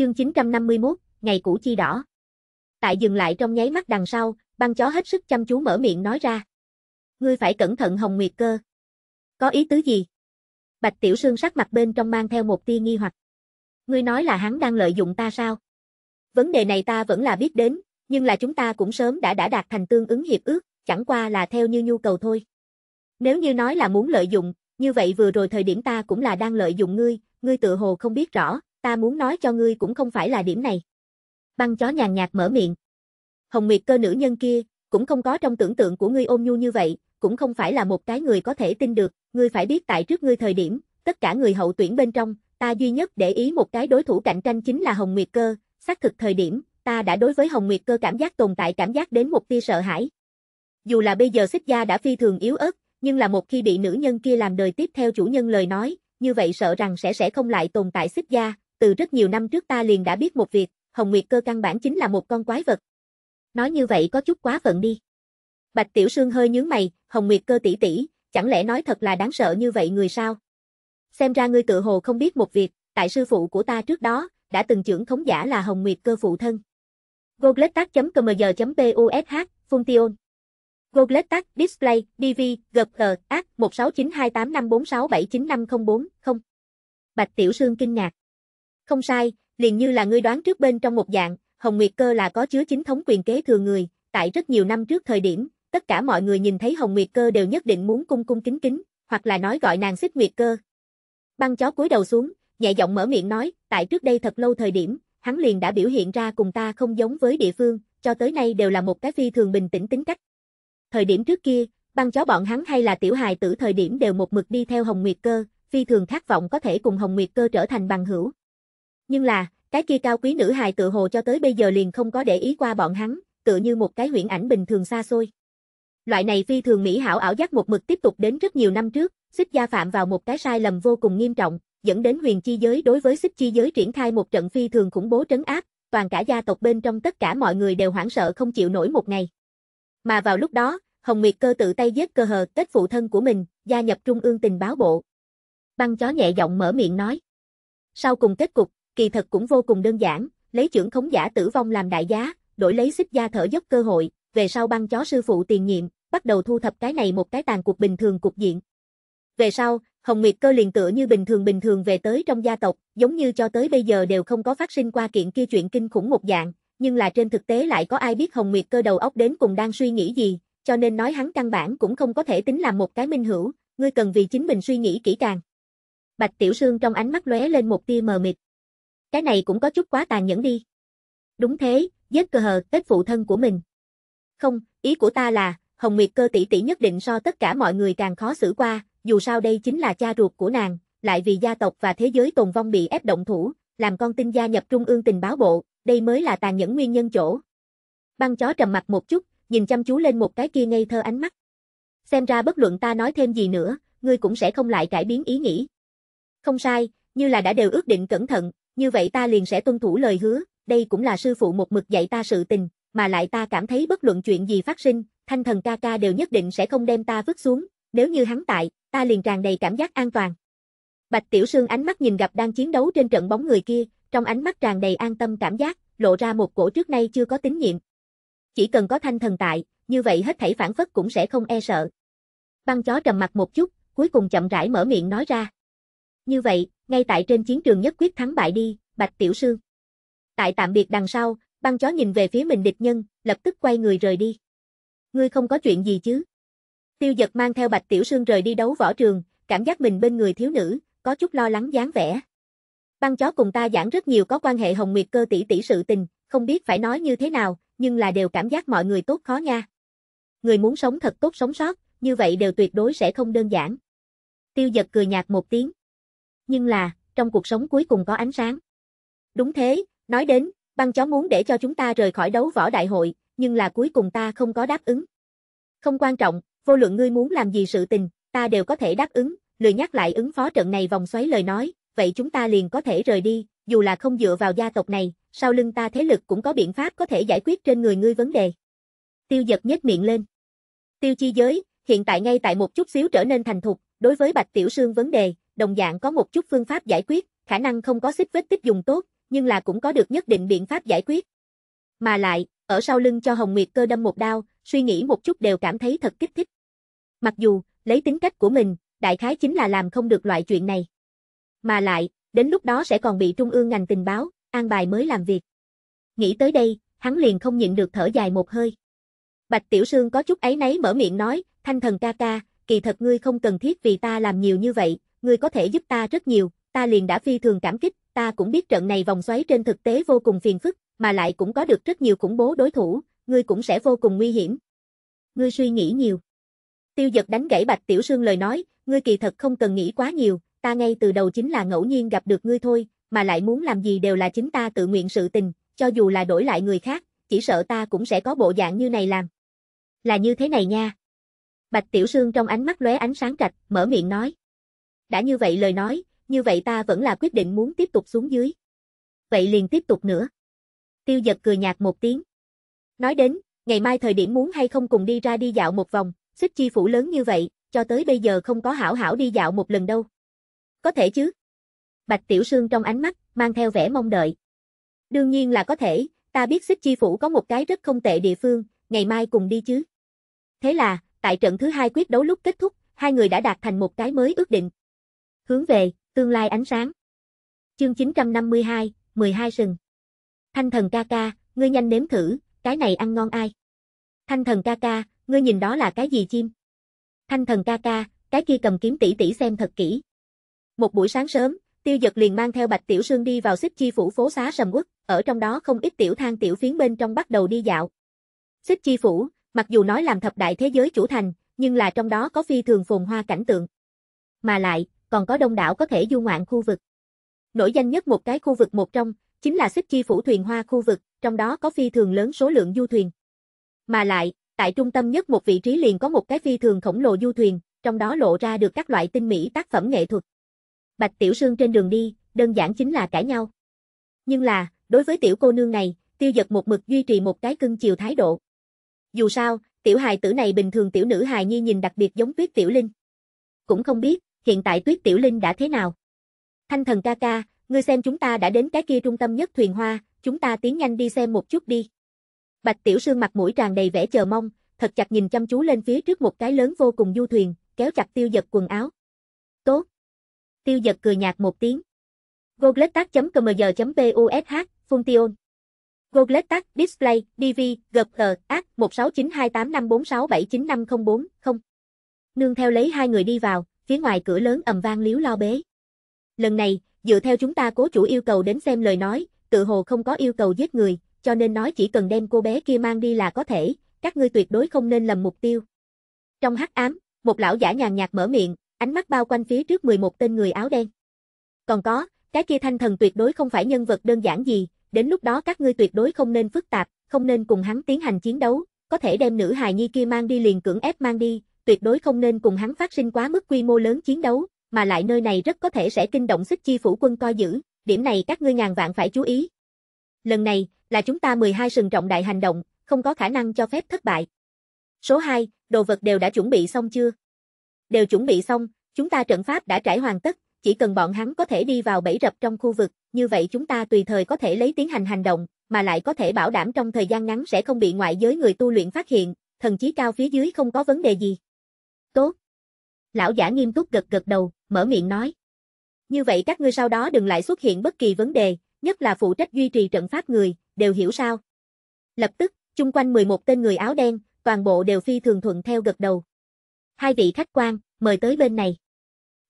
Chương 951, ngày cũ chi đỏ. Tại dừng lại trong nháy mắt đằng sau, băng chó hết sức chăm chú mở miệng nói ra. Ngươi phải cẩn thận Hồng Nguyệt cơ. Có ý tứ gì? Bạch Tiểu Sương sắc mặt bên trong mang theo một tia nghi hoặc. Ngươi nói là hắn đang lợi dụng ta sao? Vấn đề này ta vẫn là biết đến, nhưng là chúng ta cũng sớm đã đã đạt thành tương ứng hiệp ước, chẳng qua là theo như nhu cầu thôi. Nếu như nói là muốn lợi dụng, như vậy vừa rồi thời điểm ta cũng là đang lợi dụng ngươi, ngươi tự hồ không biết rõ, ta muốn nói cho ngươi cũng không phải là điểm này. Băng chó nhàn nhạt mở miệng. Hồng Nguyệt cơ nữ nhân kia, cũng không có trong tưởng tượng của ngươi ôm nhu như vậy, cũng không phải là một cái người có thể tin được, ngươi phải biết tại trước ngươi thời điểm, tất cả người hậu tuyển bên trong, ta duy nhất để ý một cái đối thủ cạnh tranh chính là Hồng Nguyệt cơ, xác thực thời điểm, ta đã đối với Hồng Nguyệt cơ cảm giác tồn tại cảm giác đến một tia sợ hãi. Dù là bây giờ xích gia đã phi thường yếu ớt, nhưng là một khi bị nữ nhân kia làm đời tiếp theo chủ nhân lời nói, như vậy sợ rằng sẽ sẽ không lại tồn tại xích gia, từ rất nhiều năm trước ta liền đã biết một việc, Hồng Nguyệt cơ căn bản chính là một con quái vật. Nói như vậy có chút quá phận đi. Bạch Tiểu Sương hơi nhướng mày, Hồng Nguyệt cơ tỷ tỷ, chẳng lẽ nói thật là đáng sợ như vậy người sao? Xem ra ngươi tự hồ không biết một việc, tại sư phụ của ta trước đó, đã từng trưởng thống giả là Hồng Nguyệt cơ phụ thân. Gogletac.cmg.push, Function. Gogletac Display, DV, GG, AC 1692854679504, 0. Bạch Tiểu Sương kinh ngạc. Không sai, liền như là ngươi đoán trước bên trong một dạng, Hồng Nguyệt Cơ là có chứa chính thống quyền kế thừa người, tại rất nhiều năm trước thời điểm, tất cả mọi người nhìn thấy Hồng Nguyệt Cơ đều nhất định muốn cung cung kính kính, hoặc là nói gọi nàng xích Nguyệt Cơ. Băng chó cúi đầu xuống, nhẹ giọng mở miệng nói, tại trước đây thật lâu thời điểm, hắn liền đã biểu hiện ra cùng ta không giống với địa phương, cho tới nay đều là một cái phi thường bình tĩnh tính cách. Thời điểm trước kia, băng chó bọn hắn hay là tiểu hài tử thời điểm đều một mực đi theo Hồng Nguyệt Cơ, phi thường khát vọng có thể cùng Hồng Nguyệt Cơ trở thành bằng hữu, nhưng là, cái kia cao quý nữ hài tự hồ cho tới bây giờ liền không có để ý qua bọn hắn, tự như một cái huyễn ảnh bình thường xa xôi. Loại này phi thường mỹ hảo ảo giác một mực tiếp tục đến rất nhiều năm trước, xích gia phạm vào một cái sai lầm vô cùng nghiêm trọng, dẫn đến huyền chi giới đối với xích chi giới triển khai một trận phi thường khủng bố trấn áp, toàn cả gia tộc bên trong tất cả mọi người đều hoảng sợ không chịu nổi một ngày. Mà vào lúc đó, Hồng Nguyệt cơ tự tay giết cơ hờ kết phụ thân của mình, gia nhập trung ương tình báo bộ. Băng chó nhẹ giọng mở miệng nói. Sau cùng kết cục, kỳ thật cũng vô cùng đơn giản, lấy trưởng khống giả tử vong làm đại giá, đổi lấy xích gia thở dốc cơ hội, về sau băng chó sư phụ tiền nhiệm, bắt đầu thu thập cái này một cái tàn cuộc bình thường cục diện. Về sau, Hồng Nguyệt cơ liền tựa như bình thường bình thường về tới trong gia tộc, giống như cho tới bây giờ đều không có phát sinh qua kiện kia chuyện kinh khủng một dạng, nhưng là trên thực tế lại có ai biết Hồng Nguyệt cơ đầu óc đến cùng đang suy nghĩ gì, cho nên nói hắn căn bản cũng không có thể tính làm một cái minh hữu, ngươi cần vì chính mình suy nghĩ kỹ càng. Bạch Tiểu Sương trong ánh mắt lóe lên một tia mờ mịt. Cái này cũng có chút quá tàn nhẫn đi. Đúng thế, giết cơ hờ, tết phụ thân của mình. Không, ý của ta là, Hồng Nguyệt cơ tỷ tỷ nhất định so tất cả mọi người càng khó xử qua, dù sao đây chính là cha ruột của nàng, lại vì gia tộc và thế giới tồn vong bị ép động thủ, làm con tin gia nhập trung ương tình báo bộ, đây mới là tàn nhẫn nguyên nhân chỗ. Băng chó trầm mặt một chút, nhìn chăm chú lên một cái kia ngây thơ ánh mắt. Xem ra bất luận ta nói thêm gì nữa, ngươi cũng sẽ không lại cải biến ý nghĩ. Không sai, như là đã đều ước định cẩn thận, như vậy ta liền sẽ tuân thủ lời hứa, đây cũng là sư phụ một mực dạy ta sự tình, mà lại ta cảm thấy bất luận chuyện gì phát sinh, thanh thần ca ca đều nhất định sẽ không đem ta vứt xuống, nếu như hắn tại, ta liền tràn đầy cảm giác an toàn. Bạch Tiểu Sương ánh mắt nhìn gặp đang chiến đấu trên trận bóng người kia, trong ánh mắt tràn đầy an tâm cảm giác, lộ ra một cổ trước nay chưa có tín nhiệm. Chỉ cần có thanh thần tại, như vậy hết thảy phản phất cũng sẽ không e sợ. Băng chó trầm mặt một chút, cuối cùng chậm rãi mở miệng nói ra. Như vậy, ngay tại trên chiến trường nhất quyết thắng bại đi, Bạch Tiểu Sương. Tại tạm biệt đằng sau, băng chó nhìn về phía mình địch nhân, lập tức quay người rời đi. Ngươi không có chuyện gì chứ? Tiêu giật mang theo Bạch Tiểu Sương rời đi đấu võ trường, cảm giác mình bên người thiếu nữ, có chút lo lắng dáng vẻ. Băng chó cùng ta giảng rất nhiều có quan hệ Hồng Nguyệt cơ tỷ tỷ sự tình, không biết phải nói như thế nào, nhưng là đều cảm giác mọi người tốt khó nha. Người muốn sống thật tốt sống sót, như vậy đều tuyệt đối sẽ không đơn giản. Tiêu giật cười nhạt một tiếng nhưng là, trong cuộc sống cuối cùng có ánh sáng. Đúng thế, nói đến, băng chó muốn để cho chúng ta rời khỏi đấu võ đại hội, nhưng là cuối cùng ta không có đáp ứng. Không quan trọng, vô luận ngươi muốn làm gì sự tình, ta đều có thể đáp ứng, lười nhắc lại ứng phó trận này vòng xoáy lời nói, vậy chúng ta liền có thể rời đi, dù là không dựa vào gia tộc này, sau lưng ta thế lực cũng có biện pháp có thể giải quyết trên người ngươi vấn đề. Tiêu giật nhếch miệng lên. Tiêu chi giới, hiện tại ngay tại một chút xíu trở nên thành thục, đối với Bạch Tiểu Sương vấn đề, đồng dạng có một chút phương pháp giải quyết, khả năng không có xích vết tích dùng tốt, nhưng là cũng có được nhất định biện pháp giải quyết. Mà lại, ở sau lưng cho Hồng Nguyệt cơ đâm một đao, suy nghĩ một chút đều cảm thấy thật kích thích. Mặc dù, lấy tính cách của mình, đại khái chính là làm không được loại chuyện này. Mà lại, đến lúc đó sẽ còn bị trung ương ngành tình báo, an bài mới làm việc. Nghĩ tới đây, hắn liền không nhịn được thở dài một hơi. Bạch Tiểu Sương có chút ấy nấy mở miệng nói, thanh thần ca ca, kỳ thật ngươi không cần thiết vì ta làm nhiều như vậy, ngươi có thể giúp ta rất nhiều, ta liền đã phi thường cảm kích, ta cũng biết trận này vòng xoáy trên thực tế vô cùng phiền phức, mà lại cũng có được rất nhiều khủng bố đối thủ, ngươi cũng sẽ vô cùng nguy hiểm. Ngươi suy nghĩ nhiều. Tiêu giật đánh gãy Bạch Tiểu Sương lời nói, ngươi kỳ thật không cần nghĩ quá nhiều, ta ngay từ đầu chính là ngẫu nhiên gặp được ngươi thôi, mà lại muốn làm gì đều là chính ta tự nguyện sự tình, cho dù là đổi lại người khác, chỉ sợ ta cũng sẽ có bộ dạng như này làm. Là như thế này nha. Bạch Tiểu Sương trong ánh mắt lóe ánh sáng trạch, mở miệng nói đã như vậy lời nói, như vậy ta vẫn là quyết định muốn tiếp tục xuống dưới. Vậy liền tiếp tục nữa. Tiêu giật cười nhạt một tiếng. Nói đến, ngày mai thời điểm muốn hay không cùng đi ra đi dạo một vòng, xích chi phủ lớn như vậy, cho tới bây giờ không có hảo hảo đi dạo một lần đâu. Có thể chứ? Bạch Tiểu Sương trong ánh mắt, mang theo vẻ mong đợi. Đương nhiên là có thể, ta biết xích chi phủ có một cái rất không tệ địa phương, ngày mai cùng đi chứ. Thế là, tại trận thứ hai quyết đấu lúc kết thúc, hai người đã đạt thành một cái mới ước định, hướng về, tương lai ánh sáng. Chương 952, 12 sừng. Thanh thần ca ca, ngươi nhanh nếm thử, cái này ăn ngon ai? Thanh thần ca ca, ngươi nhìn đó là cái gì chim? Thanh thần ca ca, cái kia cầm kiếm tỷ tỷ xem thật kỹ. Một buổi sáng sớm, tiêu giật liền mang theo bạch tiểu sương đi vào xích chi phủ phố xá sầm uất, ở trong đó không ít tiểu thang tiểu phiến bên trong bắt đầu đi dạo. Xích chi phủ, mặc dù nói làm thập đại thế giới chủ thành, nhưng là trong đó có phi thường phồn hoa cảnh tượng. Mà lại, còn có đông đảo có thể du ngoạn khu vực. Nổi danh nhất một cái khu vực một trong, chính là xích chi phủ thuyền hoa khu vực, trong đó có phi thường lớn số lượng du thuyền. Mà lại, tại trung tâm nhất một vị trí liền có một cái phi thường khổng lồ du thuyền, trong đó lộ ra được các loại tinh mỹ tác phẩm nghệ thuật. Bạch Tiểu Sương trên đường đi, đơn giản chính là cãi nhau. Nhưng là, đối với tiểu cô nương này, tiêu giật một mực duy trì một cái cưng chiều thái độ. Dù sao, tiểu hài tử này bình thường tiểu nữ hài nhi nhìn đặc biệt giống tuyết tiểu linh. Cũng không biết, hiện tại Tuyết Tiểu Linh đã thế nào? Thanh thần ca ca, ngươi xem chúng ta đã đến cái kia trung tâm nhất thuyền hoa, chúng ta tiến nhanh đi xem một chút đi. Bạch Tiểu Sương mặt mũi tràn đầy vẻ chờ mong, thật chặt nhìn chăm chú lên phía trước một cái lớn vô cùng du thuyền, kéo chặt tiêu giật quần áo. Tốt. Tiêu giật cười nhạt một tiếng. Gogletac.cmg.push, Function. Gogletac Display, DV, GPG, AC 1692854679504, 0. Nương theo lấy hai người đi vào, phía ngoài cửa lớn ầm vang liếu lo bế. Lần này, dựa theo chúng ta cố chủ yêu cầu đến xem lời nói, tự hồ không có yêu cầu giết người, cho nên nói chỉ cần đem cô bé kia mang đi là có thể, các ngươi tuyệt đối không nên lầm mục tiêu. Trong hắc ám, một lão giả nhàn nhạt mở miệng, ánh mắt bao quanh phía trước 11 tên người áo đen. Còn có, cái kia thanh thần tuyệt đối không phải nhân vật đơn giản gì, đến lúc đó các ngươi tuyệt đối không nên phức tạp, không nên cùng hắn tiến hành chiến đấu, có thể đem nữ hài nhi kia mang đi liền cưỡng ép mang đi, tuyệt đối không nên cùng hắn phát sinh quá mức quy mô lớn chiến đấu, mà lại nơi này rất có thể sẽ kinh động xích chi phủ quân coi giữ, điểm này các ngươi ngàn vạn phải chú ý. Lần này, là chúng ta 12 sừng trọng đại hành động, không có khả năng cho phép thất bại. Số 2, đồ vật đều đã chuẩn bị xong chưa? Đều chuẩn bị xong, chúng ta trận pháp đã trải hoàn tất, chỉ cần bọn hắn có thể đi vào bẫy rập trong khu vực, như vậy chúng ta tùy thời có thể lấy tiến hành hành động, mà lại có thể bảo đảm trong thời gian ngắn sẽ không bị ngoại giới người tu luyện phát hiện, thần chí cao phía dưới không có vấn đề gì. Tốt. Lão giả nghiêm túc gật gật đầu, mở miệng nói. Như vậy các ngươi sau đó đừng lại xuất hiện bất kỳ vấn đề, nhất là phụ trách duy trì trận pháp người, đều hiểu sao. Lập tức, chung quanh 11 tên người áo đen, toàn bộ đều phi thường thuận theo gật đầu. Hai vị khách quan, mời tới bên này.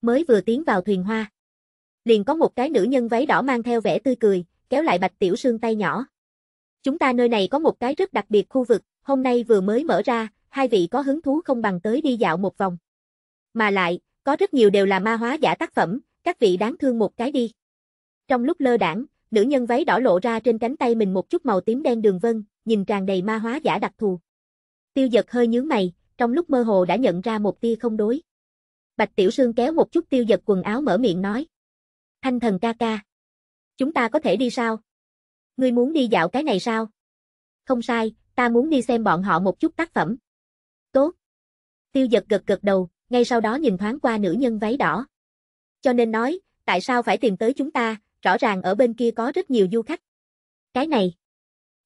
Mới vừa tiến vào thuyền hoa. Liền có một cái nữ nhân váy đỏ mang theo vẻ tươi cười, kéo lại bạch tiểu sương tay nhỏ. Chúng ta nơi này có một cái rất đặc biệt khu vực, hôm nay vừa mới mở ra, hai vị có hứng thú không bằng tới đi dạo một vòng. Mà lại, có rất nhiều đều là ma hóa giả tác phẩm, các vị đáng thương một cái đi. Trong lúc lơ đảng, nữ nhân váy đỏ lộ ra trên cánh tay mình một chút màu tím đen đường vân, nhìn tràn đầy ma hóa giả đặc thù. Tiêu giật hơi nhướng mày, trong lúc mơ hồ đã nhận ra một tia không đối. Bạch Tiểu Sương kéo một chút tiêu giật quần áo mở miệng nói. Thanh thần ca ca. Chúng ta có thể đi sao? Ngươi muốn đi dạo cái này sao? Không sai, ta muốn đi xem bọn họ một chút tác phẩm. Tiêu giật gật gật đầu, ngay sau đó nhìn thoáng qua nữ nhân váy đỏ. Cho nên nói, tại sao phải tìm tới chúng ta, rõ ràng ở bên kia có rất nhiều du khách. Cái này.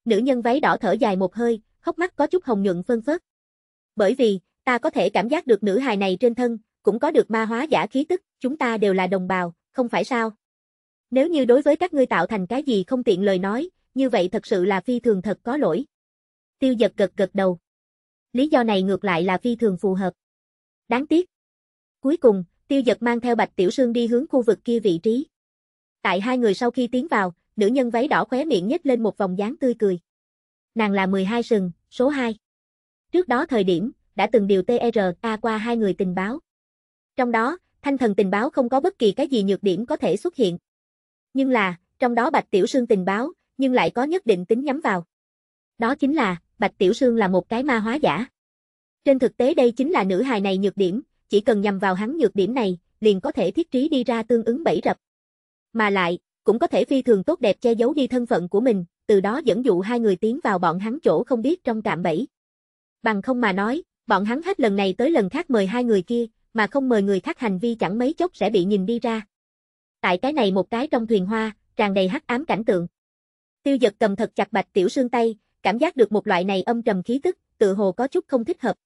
Nữ nhân váy đỏ thở dài một hơi, hốc mắt có chút hồng nhuận phân phớt. Bởi vì, ta có thể cảm giác được nữ hài này trên thân, cũng có được ma hóa giả khí tức, chúng ta đều là đồng bào, không phải sao? Nếu như đối với các ngươi tạo thành cái gì không tiện lời nói, như vậy thật sự là phi thường thật có lỗi. Tiêu giật gật gật đầu lý do này ngược lại là phi thường phù hợp. Đáng tiếc. Cuối cùng, tiêu giật mang theo Bạch Tiểu Sương đi hướng khu vực kia vị trí. Tại hai người sau khi tiến vào, nữ nhân váy đỏ khóe miệng nhếch lên một vòng dáng tươi cười. Nàng là 12 sừng, số 2. Trước đó thời điểm, đã từng điều TRA qua hai người tình báo. Trong đó, thanh thần tình báo không có bất kỳ cái gì nhược điểm có thể xuất hiện. Nhưng là, trong đó Bạch Tiểu Sương tình báo, nhưng lại có nhất định tính nhắm vào. Đó chính là Bạch Tiểu Sương là một cái ma hóa giả. Trên thực tế đây chính là nữ hài này nhược điểm, chỉ cần nhằm vào hắn nhược điểm này, liền có thể thiết trí đi ra tương ứng bẫy rập. Mà lại, cũng có thể phi thường tốt đẹp che giấu đi thân phận của mình, từ đó dẫn dụ hai người tiến vào bọn hắn chỗ không biết trong cạm bẫy. Bằng không mà nói, bọn hắn hết lần này tới lần khác mời hai người kia, mà không mời người khác hành vi chẳng mấy chốc sẽ bị nhìn đi ra. Tại cái này một cái trong thuyền hoa, tràn đầy hắc ám cảnh tượng. Tiêu giật cầm thật chặt bạch tiểu sương tay, cảm giác được một loại này âm trầm khí tức, tự hồ có chút không thích hợp.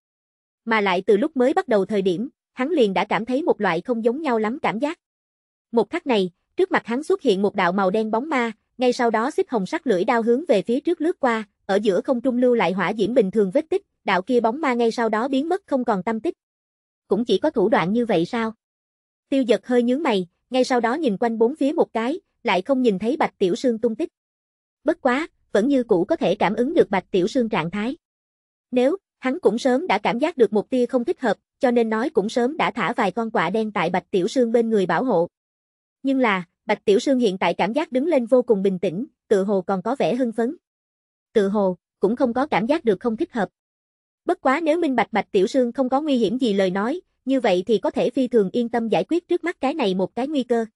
Mà lại từ lúc mới bắt đầu thời điểm, hắn liền đã cảm thấy một loại không giống nhau lắm cảm giác. Một khắc này, trước mặt hắn xuất hiện một đạo màu đen bóng ma, ngay sau đó xích hồng sắc lưỡi đao hướng về phía trước lướt qua, ở giữa không trung lưu lại hỏa diễm bình thường vết tích, đạo kia bóng ma ngay sau đó biến mất không còn tâm tích. Cũng chỉ có thủ đoạn như vậy sao? Tiêu giật hơi nhướng mày, ngay sau đó nhìn quanh bốn phía một cái, lại không nhìn thấy bạch tiểu sương tung tích. Bất quá, vẫn như cũ có thể cảm ứng được Bạch Tiểu Sương trạng thái. Nếu, hắn cũng sớm đã cảm giác được mục tiêu không thích hợp, cho nên nói cũng sớm đã thả vài con quạ đen tại Bạch Tiểu Sương bên người bảo hộ. Nhưng là, Bạch Tiểu Sương hiện tại cảm giác đứng lên vô cùng bình tĩnh, tự hồ còn có vẻ hưng phấn. Tự hồ, cũng không có cảm giác được không thích hợp. Bất quá nếu minh bạch Bạch Tiểu Sương không có nguy hiểm gì lời nói, như vậy thì có thể phi thường yên tâm giải quyết trước mắt cái này một cái nguy cơ.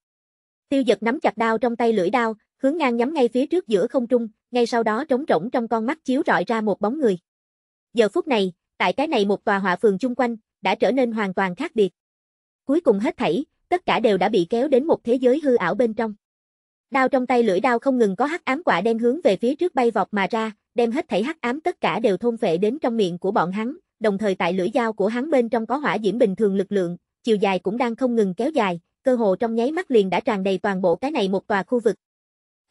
Tiêu giật nắm chặt đao trong tay lưỡi đao, hướng ngang nhắm ngay phía trước giữa không trung, ngay sau đó trống rỗng trong con mắt chiếu rọi ra một bóng người. Giờ phút này, tại cái này một tòa họa phường chung quanh, đã trở nên hoàn toàn khác biệt. Cuối cùng hết thảy, tất cả đều đã bị kéo đến một thế giới hư ảo bên trong. Đao trong tay lưỡi đao không ngừng có hắc ám quả đen hướng về phía trước bay vọt mà ra, đem hết thảy hắc ám tất cả đều thôn phệ đến trong miệng của bọn hắn, đồng thời tại lưỡi dao của hắn bên trong có hỏa diễm bình thường lực lượng, chiều dài cũng đang không ngừng kéo dài, cơ hồ trong nháy mắt liền đã tràn đầy toàn bộ cái này một tòa khu vực,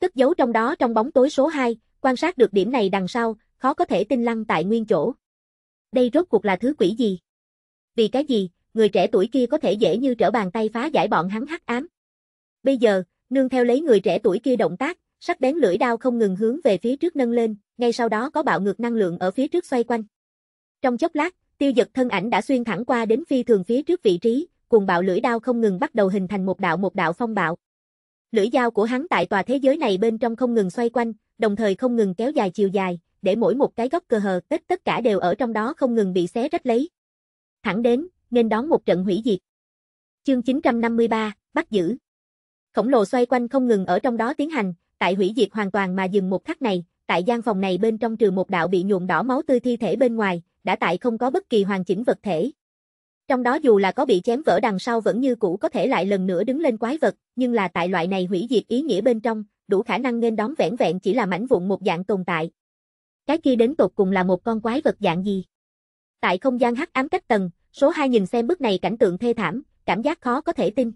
tức giấu trong đó trong bóng tối số 2, quan sát được điểm này đằng sau, khó có thể tin lăng tại nguyên chỗ. Đây rốt cuộc là thứ quỷ gì? Vì cái gì, người trẻ tuổi kia có thể dễ như trở bàn tay phá giải bọn hắn hắc ám? Bây giờ, nương theo lấy người trẻ tuổi kia động tác, sắc bén lưỡi đao không ngừng hướng về phía trước nâng lên, ngay sau đó có bạo ngược năng lượng ở phía trước xoay quanh. Trong chốc lát, tiêu giật thân ảnh đã xuyên thẳng qua đến phi thường phía trước vị trí, cùng bạo lưỡi đao không ngừng bắt đầu hình thành một đạo một đạo phong bạo. Lưỡi dao của hắn tại tòa thế giới này bên trong không ngừng xoay quanh, đồng thời không ngừng kéo dài chiều dài, để mỗi một cái góc cơ hờ tất tất cả đều ở trong đó không ngừng bị xé rách lấy. Thẳng đến, nên đón một trận hủy diệt. Chương 953, bắt giữ. Khổng lồ xoay quanh không ngừng ở trong đó tiến hành, tại hủy diệt hoàn toàn mà dừng một khắc này, tại gian phòng này bên trong trừ một đạo bị nhuộm đỏ máu tươi thi thể bên ngoài, đã tại không có bất kỳ hoàn chỉnh vật thể, trong đó dù là có bị chém vỡ đằng sau vẫn như cũ có thể lại lần nữa đứng lên quái vật, nhưng là tại loại này hủy diệt ý nghĩa bên trong, đủ khả năng nên đón vẻn vẹn chỉ là mảnh vụn một dạng tồn tại. Cái kia đến tột cùng là một con quái vật dạng gì? Tại không gian hắc ám cách tầng, số 2 nhìn xem bức này cảnh tượng thê thảm, cảm giác khó có thể tin.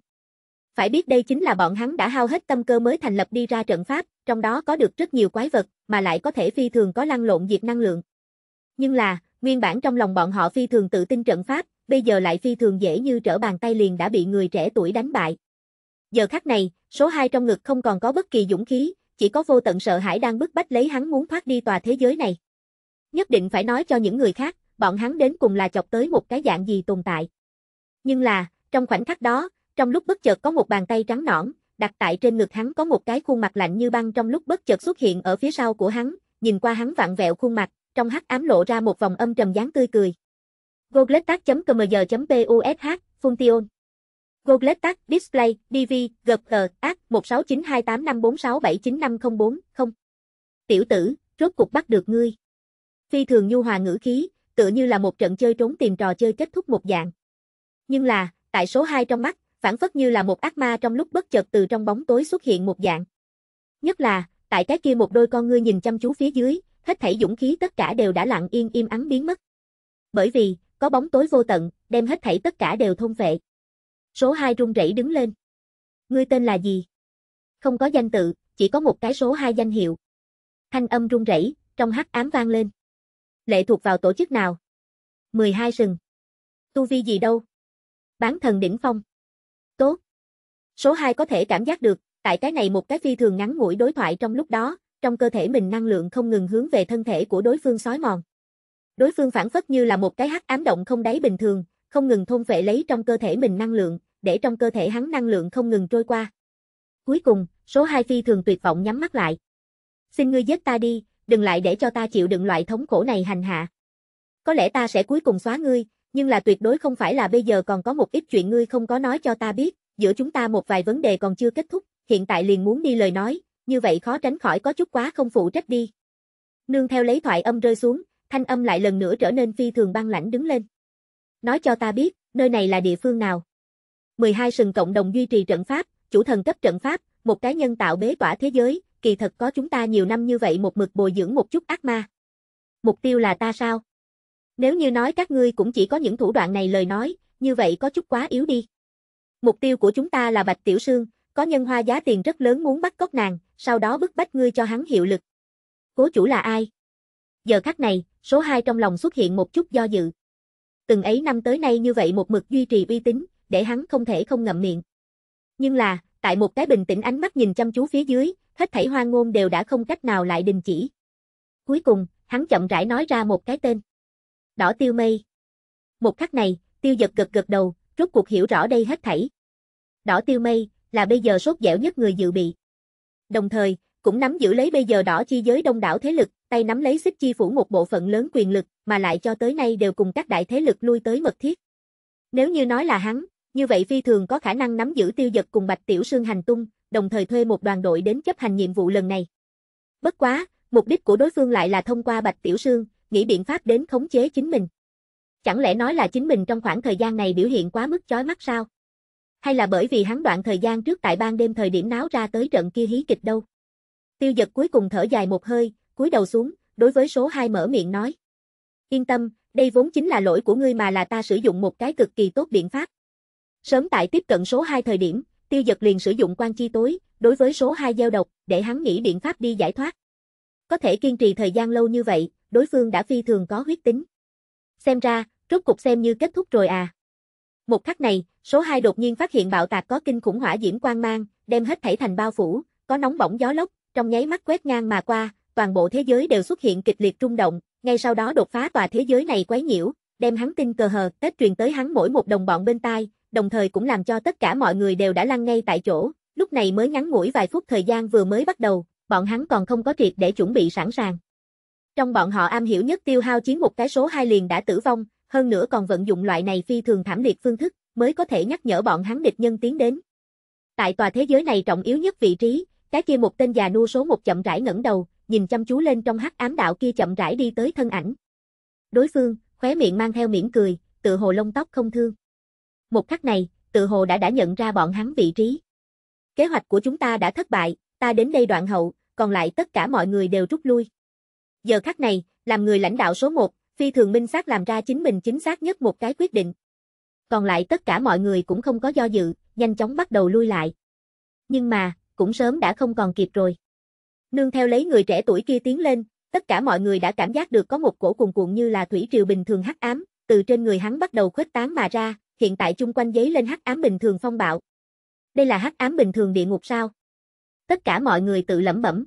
Phải biết đây chính là bọn hắn đã hao hết tâm cơ mới thành lập đi ra trận pháp, trong đó có được rất nhiều quái vật, mà lại có thể phi thường có lăn lộn diệt năng lượng. Nhưng là, nguyên bản trong lòng bọn họ phi thường tự tin trận pháp, bây giờ lại phi thường dễ như trở bàn tay liền đã bị người trẻ tuổi đánh bại. Giờ khắc này, số 2 trong ngực không còn có bất kỳ dũng khí, chỉ có vô tận sợ hãi đang bức bách lấy hắn muốn thoát đi tòa thế giới này. Nhất định phải nói cho những người khác, bọn hắn đến cùng là chọc tới một cái dạng gì tồn tại. Nhưng là, trong khoảnh khắc đó, trong lúc bất chợt có một bàn tay trắng nõn, đặt tại trên ngực hắn có một cái khuôn mặt lạnh như băng trong lúc bất chợt xuất hiện ở phía sau của hắn, nhìn qua hắn vặn vẹo khuôn mặt, trong hắc ám lộ ra một vòng âm trầm dáng tươi cười. Gogletac.cmg.push, Funtion Google Gogletac Display, DV, GG, AC 16928546795040, Tiểu tử, rốt cục bắt được ngươi. Phi thường nhu hòa ngữ khí, tựa như là một trận chơi trốn tìm trò chơi kết thúc một dạng. Nhưng là, tại số 2 trong mắt, phản phất như là một ác ma trong lúc bất chợt từ trong bóng tối xuất hiện một dạng. Nhất là, tại cái kia một đôi con ngươi nhìn chăm chú phía dưới, hết thảy dũng khí tất cả đều đã lặng yên im ắng biến mất. Bởi vì, có bóng tối vô tận, đem hết thảy tất cả đều thôn vệ. Số 2 run rẩy đứng lên. Ngươi tên là gì? Không có danh tự, chỉ có một cái số 2 danh hiệu. Thanh âm run rẩy, trong hắc ám vang lên. Lệ thuộc vào tổ chức nào? 12 sừng. Tu vi gì đâu? Bán thần đỉnh phong. Tốt. Số 2 có thể cảm giác được, tại cái này một cái phi thường ngắn ngủi đối thoại trong lúc đó, trong cơ thể mình năng lượng không ngừng hướng về thân thể của đối phương sói mòn. Đối phương phản phất như là một cái hắc ám động không đáy bình thường, không ngừng thôn vệ lấy trong cơ thể mình năng lượng, để trong cơ thể hắn năng lượng không ngừng trôi qua. Cuối cùng, số 2 phi thường tuyệt vọng nhắm mắt lại. Xin ngươi giết ta đi, đừng lại để cho ta chịu đựng loại thống khổ này hành hạ. Có lẽ ta sẽ cuối cùng xóa ngươi, nhưng là tuyệt đối không phải là bây giờ còn có một ít chuyện ngươi không có nói cho ta biết, giữa chúng ta một vài vấn đề còn chưa kết thúc, hiện tại liền muốn đi lời nói, như vậy khó tránh khỏi có chút quá không phụ trách đi. Nương theo lấy thoại âm rơi xuống, thanh âm lại lần nữa trở nên phi thường băng lãnh đứng lên. Nói cho ta biết, nơi này là địa phương nào? 12 sừng cộng đồng duy trì trận pháp, chủ thần cấp trận pháp, một cái nhân tạo bế tỏa thế giới, kỳ thật có chúng ta nhiều năm như vậy một mực bồi dưỡng một chút ác ma. Mục tiêu là ta sao? Nếu như nói các ngươi cũng chỉ có những thủ đoạn này lời nói, như vậy có chút quá yếu đi. Mục tiêu của chúng ta là Bạch Tiểu Sương, có nhân hoa giá tiền rất lớn muốn bắt cóc nàng, sau đó bức bách ngươi cho hắn hiệu lực. Cố chủ là ai? Giờ khắc này, số 2 trong lòng xuất hiện một chút do dự. Từng ấy năm tới nay như vậy một mực duy trì uy tín, để hắn không thể không ngậm miệng. Nhưng là, tại một cái bình tĩnh ánh mắt nhìn chăm chú phía dưới, hết thảy hoa ngôn đều đã không cách nào lại đình chỉ. Cuối cùng, hắn chậm rãi nói ra một cái tên. Đỏ tiêu mây. Một khắc này, tiêu giật gật gật đầu, rốt cuộc hiểu rõ đây hết thảy. Đỏ tiêu mây, là bây giờ sốt dẻo nhất người dự bị. Đồng thời, cũng nắm giữ lấy bây giờ đỏ chi giới đông đảo thế lực, tay nắm lấy xích chi phủ một bộ phận lớn quyền lực, mà lại cho tới nay đều cùng các đại thế lực lui tới mật thiết. Nếu như nói là hắn, như vậy phi thường có khả năng nắm giữ tiêu giật cùng Bạch Tiểu Sương hành tung, đồng thời thuê một đoàn đội đến chấp hành nhiệm vụ lần này. Bất quá, mục đích của đối phương lại là thông qua Bạch Tiểu Sương, nghĩ biện pháp đến khống chế chính mình. Chẳng lẽ nói là chính mình trong khoảng thời gian này biểu hiện quá mức chói mắt sao? Hay là bởi vì hắn đoạn thời gian trước tại ban đêm thời điểm náo ra tới trận kia hí kịch đâu? Tiêu giật cuối cùng thở dài một hơi, cúi đầu xuống, đối với số 2 mở miệng nói. Yên tâm, đây vốn chính là lỗi của ngươi mà là ta sử dụng một cái cực kỳ tốt biện pháp. Sớm tại tiếp cận số 2 thời điểm, tiêu giật liền sử dụng quan chi tối, đối với số 2 gieo độc, để hắn nghĩ biện pháp đi giải thoát. Có thể kiên trì thời gian lâu như vậy, đối phương đã phi thường có huyết tính. Xem ra, rốt cục xem như kết thúc rồi à. Một khắc này, số 2 đột nhiên phát hiện bạo tạc có kinh khủng hỏa diễm quang mang, đem hết thảy thành bao phủ, có nóng bỏng gió lốc, trong nháy mắt quét ngang mà qua, toàn bộ thế giới đều xuất hiện kịch liệt rung động, ngay sau đó đột phá tòa thế giới này quấy nhiễu, đem hắn tin cờ hờ, tết truyền tới hắn mỗi một đồng bọn bên tai, đồng thời cũng làm cho tất cả mọi người đều đã lăn ngay tại chỗ, lúc này mới ngắn ngủi vài phút thời gian vừa mới bắt đầu, bọn hắn còn không có triệt để chuẩn bị sẵn sàng. Trong bọn họ am hiểu nhất tiêu hao chiến một cái số hai liền đã tử vong, hơn nữa còn vận dụng loại này phi thường thảm liệt phương thức, mới có thể nhắc nhở bọn hắn địch nhân tiến đến. Tại tòa thế giới này trọng yếu nhất vị trí, cái kia một tên già nua số một chậm rãi ngẩng đầu, nhìn chăm chú lên trong hắc ám đạo kia chậm rãi đi tới thân ảnh. Đối phương, khóe miệng mang theo mỉm cười, tự hồ lông tóc không thương. Một khắc này, tự hồ đã đã nhận ra bọn hắn vị trí. Kế hoạch của chúng ta đã thất bại, ta đến đây đoạn hậu, còn lại tất cả mọi người đều rút lui. Giờ khắc này, làm người lãnh đạo số một, phi thường minh xác làm ra chính mình chính xác nhất một cái quyết định. Còn lại tất cả mọi người cũng không có do dự, nhanh chóng bắt đầu lui lại. Nhưng mà, cũng sớm đã không còn kịp rồi. Nương theo lấy người trẻ tuổi kia tiến lên, tất cả mọi người đã cảm giác được có một cổ cuồn cuộn như là thủy triều bình thường hắc ám, từ trên người hắn bắt đầu khuếch tán mà ra, hiện tại chung quanh giấy lên hắc ám bình thường phong bạo. Đây là hắc ám bình thường địa ngục sao? Tất cả mọi người tự lẩm bẩm.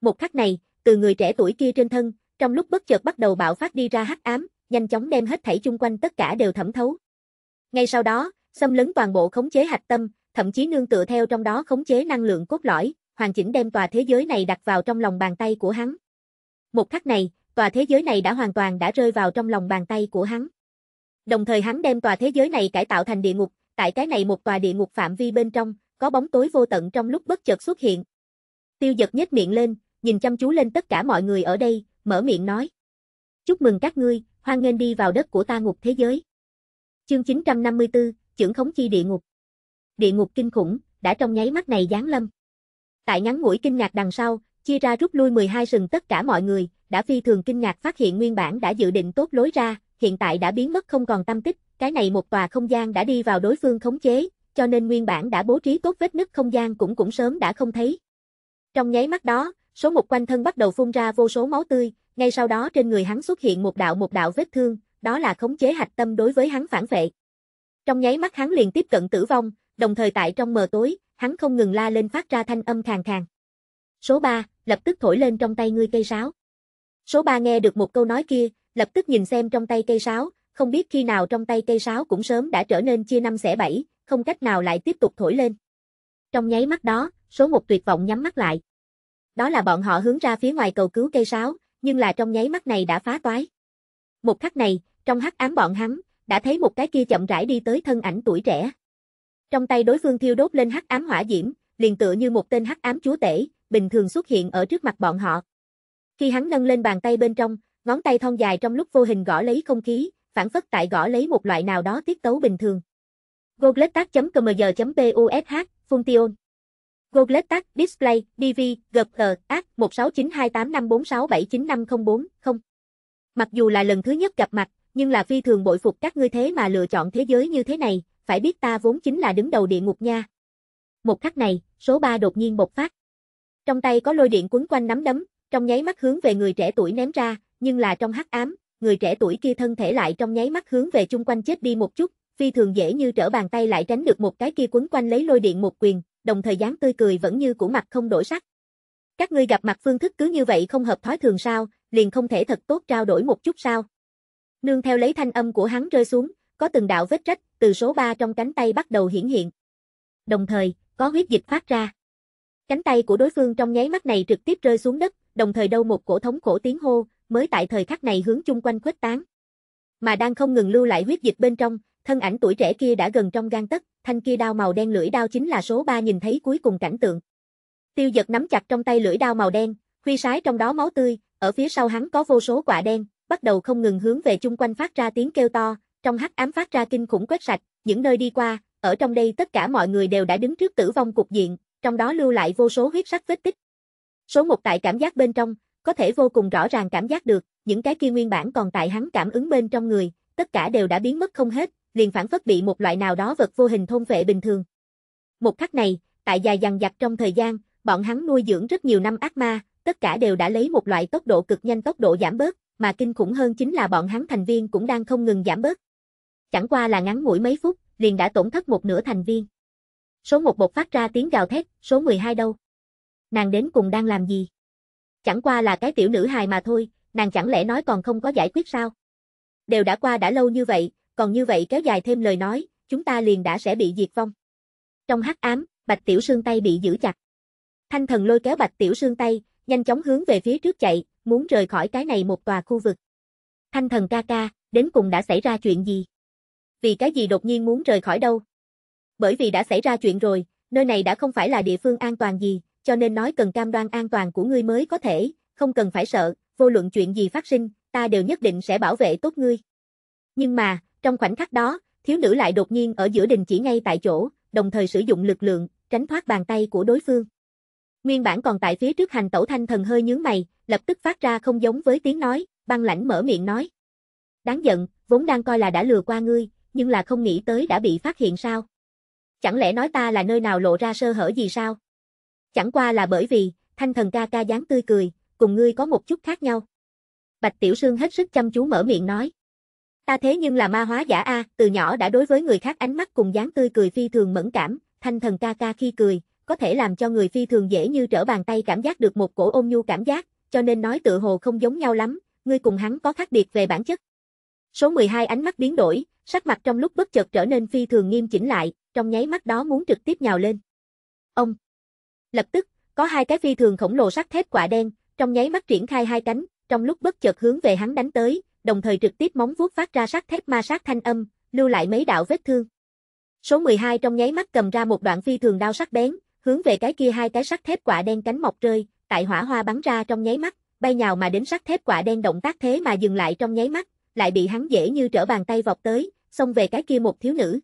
Một khắc này, từ người trẻ tuổi kia trên thân, trong lúc bất chợt bắt đầu bạo phát đi ra hắc ám, nhanh chóng đem hết thảy chung quanh tất cả đều thẩm thấu. Ngay sau đó, xâm lấn toàn bộ khống chế hạch tâm, thậm chí nương tựa theo trong đó khống chế năng lượng cốt lõi, hoàn chỉnh đem tòa thế giới này đặt vào trong lòng bàn tay của hắn. Một khắc này, tòa thế giới này đã hoàn toàn đã rơi vào trong lòng bàn tay của hắn. Đồng thời hắn đem tòa thế giới này cải tạo thành địa ngục, tại cái này một tòa địa ngục phạm vi bên trong, có bóng tối vô tận trong lúc bất chợt xuất hiện. Tiêu giật nhếch miệng lên, nhìn chăm chú lên tất cả mọi người ở đây, mở miệng nói. Chúc mừng các ngươi, hoan nghênh đi vào đất của ta ngục thế giới. Chương 954, trưởng khống chi địa ngục. Địa ngục kinh khủng, đã trong nháy mắt này giáng lâm. Tại ngắn ngủi kinh ngạc đằng sau, chia ra rút lui 12 sừng tất cả mọi người, đã phi thường kinh ngạc phát hiện nguyên bản đã dự định tốt lối ra, hiện tại đã biến mất không còn tâm tích, cái này một tòa không gian đã đi vào đối phương khống chế, cho nên nguyên bản đã bố trí tốt vết nứt không gian cũng cũng sớm đã không thấy. Trong nháy mắt đó, số một quanh thân bắt đầu phun ra vô số máu tươi, ngay sau đó trên người hắn xuất hiện một đạo một đạo vết thương, đó là khống chế hạch tâm đối với hắn phản vệ. Trong nháy mắt hắn liền tiếp cận tử vong, đồng thời tại trong mờ tối, hắn không ngừng la lên phát ra thanh âm khàn khàn. Số 3, lập tức thổi lên trong tay ngươi cây sáo. Số 3 nghe được một câu nói kia, lập tức nhìn xem trong tay cây sáo, không biết khi nào trong tay cây sáo cũng sớm đã trở nên chia năm xẻ bảy, không cách nào lại tiếp tục thổi lên. Trong nháy mắt đó, số 1 tuyệt vọng nhắm mắt lại. Đó là bọn họ hướng ra phía ngoài cầu cứu cây sáo, nhưng là trong nháy mắt này đã phá toái. Một khắc này, trong hắc ám bọn hắn, đã thấy một cái kia chậm rãi đi tới thân ảnh tuổi trẻ. Trong tay đối phương thiêu đốt lên hắc ám hỏa diễm, liền tựa như một tên hắc ám chúa tể, bình thường xuất hiện ở trước mặt bọn họ. Khi hắn nâng lên bàn tay bên trong, ngón tay thon dài trong lúc vô hình gõ lấy không khí, phản phất tại gõ lấy một loại nào đó tiết tấu bình thường. Gogletac.cmg.push, Function. Gogletac, Display, DV, GPG, AC, 16928546795040, Mặc dù là lần thứ nhất gặp mặt, nhưng là phi thường bội phục các ngươi thế mà lựa chọn thế giới như thế này, phải biết ta vốn chính là đứng đầu địa ngục nha. Một khắc này, số ba đột nhiên bộc phát. Trong tay có lôi điện quấn quanh nắm đấm, trong nháy mắt hướng về người trẻ tuổi ném ra, nhưng là trong hắc ám, người trẻ tuổi kia thân thể lại trong nháy mắt hướng về chung quanh chết đi một chút, phi thường dễ như trở bàn tay lại tránh được một cái kia quấn quanh lấy lôi điện một quyền, đồng thời dáng tươi cười vẫn như cũ mặt không đổi sắc. Các ngươi gặp mặt phương thức cứ như vậy không hợp thói thường sao, liền không thể thật tốt trao đổi một chút sao? Nương theo lấy thanh âm của hắn rơi xuống, có từng đạo vết rách, từ số 3 trong cánh tay bắt đầu hiển hiện. Đồng thời, có huyết dịch phát ra. Cánh tay của đối phương trong nháy mắt này trực tiếp rơi xuống đất, đồng thời đâu một cổ thống cổ tiếng hô, mới tại thời khắc này hướng chung quanh khuếch tán. Mà đang không ngừng lưu lại huyết dịch bên trong, thân ảnh tuổi trẻ kia đã gần trong gan tấc, thanh kia đao màu đen lưỡi đao chính là số 3 nhìn thấy cuối cùng cảnh tượng. Tiêu giật nắm chặt trong tay lưỡi đao màu đen, huy sái trong đó máu tươi, ở phía sau hắn có vô số quả đen, bắt đầu không ngừng hướng về chung quanh phát ra tiếng kêu to, trong hắc ám phát ra kinh khủng quét sạch, những nơi đi qua, ở trong đây tất cả mọi người đều đã đứng trước tử vong cục diện, trong đó lưu lại vô số huyết sắc vết tích. Số một tại cảm giác bên trong, có thể vô cùng rõ ràng cảm giác được, những cái kia nguyên bản còn tại hắn cảm ứng bên trong người, tất cả đều đã biến mất không hết, liền phản phất bị một loại nào đó vật vô hình thôn vệ bình thường. Một khắc này, tại dài dằng dặc trong thời gian, bọn hắn nuôi dưỡng rất nhiều năm ác ma, tất cả đều đã lấy một loại tốc độ cực nhanh tốc độ giảm bớt, mà kinh khủng hơn chính là bọn hắn thành viên cũng đang không ngừng giảm bớt chẳng qua là ngắn ngủi mấy phút, liền đã tổn thất một nửa thành viên. Số một bột phát ra tiếng gào thét, số 12 đâu? Nàng đến cùng đang làm gì? Chẳng qua là cái tiểu nữ hài mà thôi, nàng chẳng lẽ nói còn không có giải quyết sao? Đều đã qua đã lâu như vậy, còn như vậy kéo dài thêm lời nói, chúng ta liền đã sẽ bị diệt vong. Trong hắc ám, Bạch Tiểu Sương tay bị giữ chặt. Thanh thần lôi kéo Bạch Tiểu Sương tay, nhanh chóng hướng về phía trước chạy, muốn rời khỏi cái này một tòa khu vực. Thanh thần ca ca, đến cùng đã xảy ra chuyện gì? vì cái gì đột nhiên muốn rời khỏi đâu. Bởi vì đã xảy ra chuyện rồi, nơi này đã không phải là địa phương an toàn gì, cho nên nói cần cam đoan an toàn của ngươi mới có thể, không cần phải sợ, vô luận chuyện gì phát sinh, ta đều nhất định sẽ bảo vệ tốt ngươi. Nhưng mà, trong khoảnh khắc đó, thiếu nữ lại đột nhiên ở giữa đình chỉ ngay tại chỗ, đồng thời sử dụng lực lượng, tránh thoát bàn tay của đối phương. Nguyên bản còn tại phía trước hành tẩu thanh thần hơi nhướng mày, lập tức phát ra không giống với tiếng nói, băng lãnh mở miệng nói. Đáng giận, vốn đang coi là đã lừa qua ngươi, nhưng là không nghĩ tới đã bị phát hiện sao? Chẳng lẽ nói ta là nơi nào lộ ra sơ hở gì sao? Chẳng qua là bởi vì, thanh thần ca ca dáng tươi cười, cùng ngươi có một chút khác nhau. Bạch Tiểu Sương hết sức chăm chú mở miệng nói. Ta thế nhưng là ma hóa giả A, từ nhỏ đã đối với người khác ánh mắt cùng dáng tươi cười phi thường mẫn cảm, thanh thần ca ca khi cười, có thể làm cho người phi thường dễ như trở bàn tay cảm giác được một cổ ôm nhu cảm giác, cho nên nói tự hồ không giống nhau lắm, ngươi cùng hắn có khác biệt về bản chất. Số 12 ánh mắt biến đổi, sắc mặt trong lúc bất chợt trở nên phi thường nghiêm chỉnh lại, trong nháy mắt đó muốn trực tiếp nhào lên. Ông! Lập tức, có hai cái phi thường khổng lồ sắt thép quả đen, trong nháy mắt triển khai hai cánh, trong lúc bất chợt hướng về hắn đánh tới, đồng thời trực tiếp móng vuốt phát ra sắt thép ma sát thanh âm, lưu lại mấy đạo vết thương. Số 12 trong nháy mắt cầm ra một đoạn phi thường đao sắc bén, hướng về cái kia hai cái sắt thép quả đen cánh mọc rơi, tại hỏa hoa bắn ra trong nháy mắt, bay nhào mà đến sắt thép quả đen động tác thế mà dừng lại trong nháy mắt, lại bị hắn dễ như trở bàn tay vọt tới, xông về cái kia một thiếu nữ.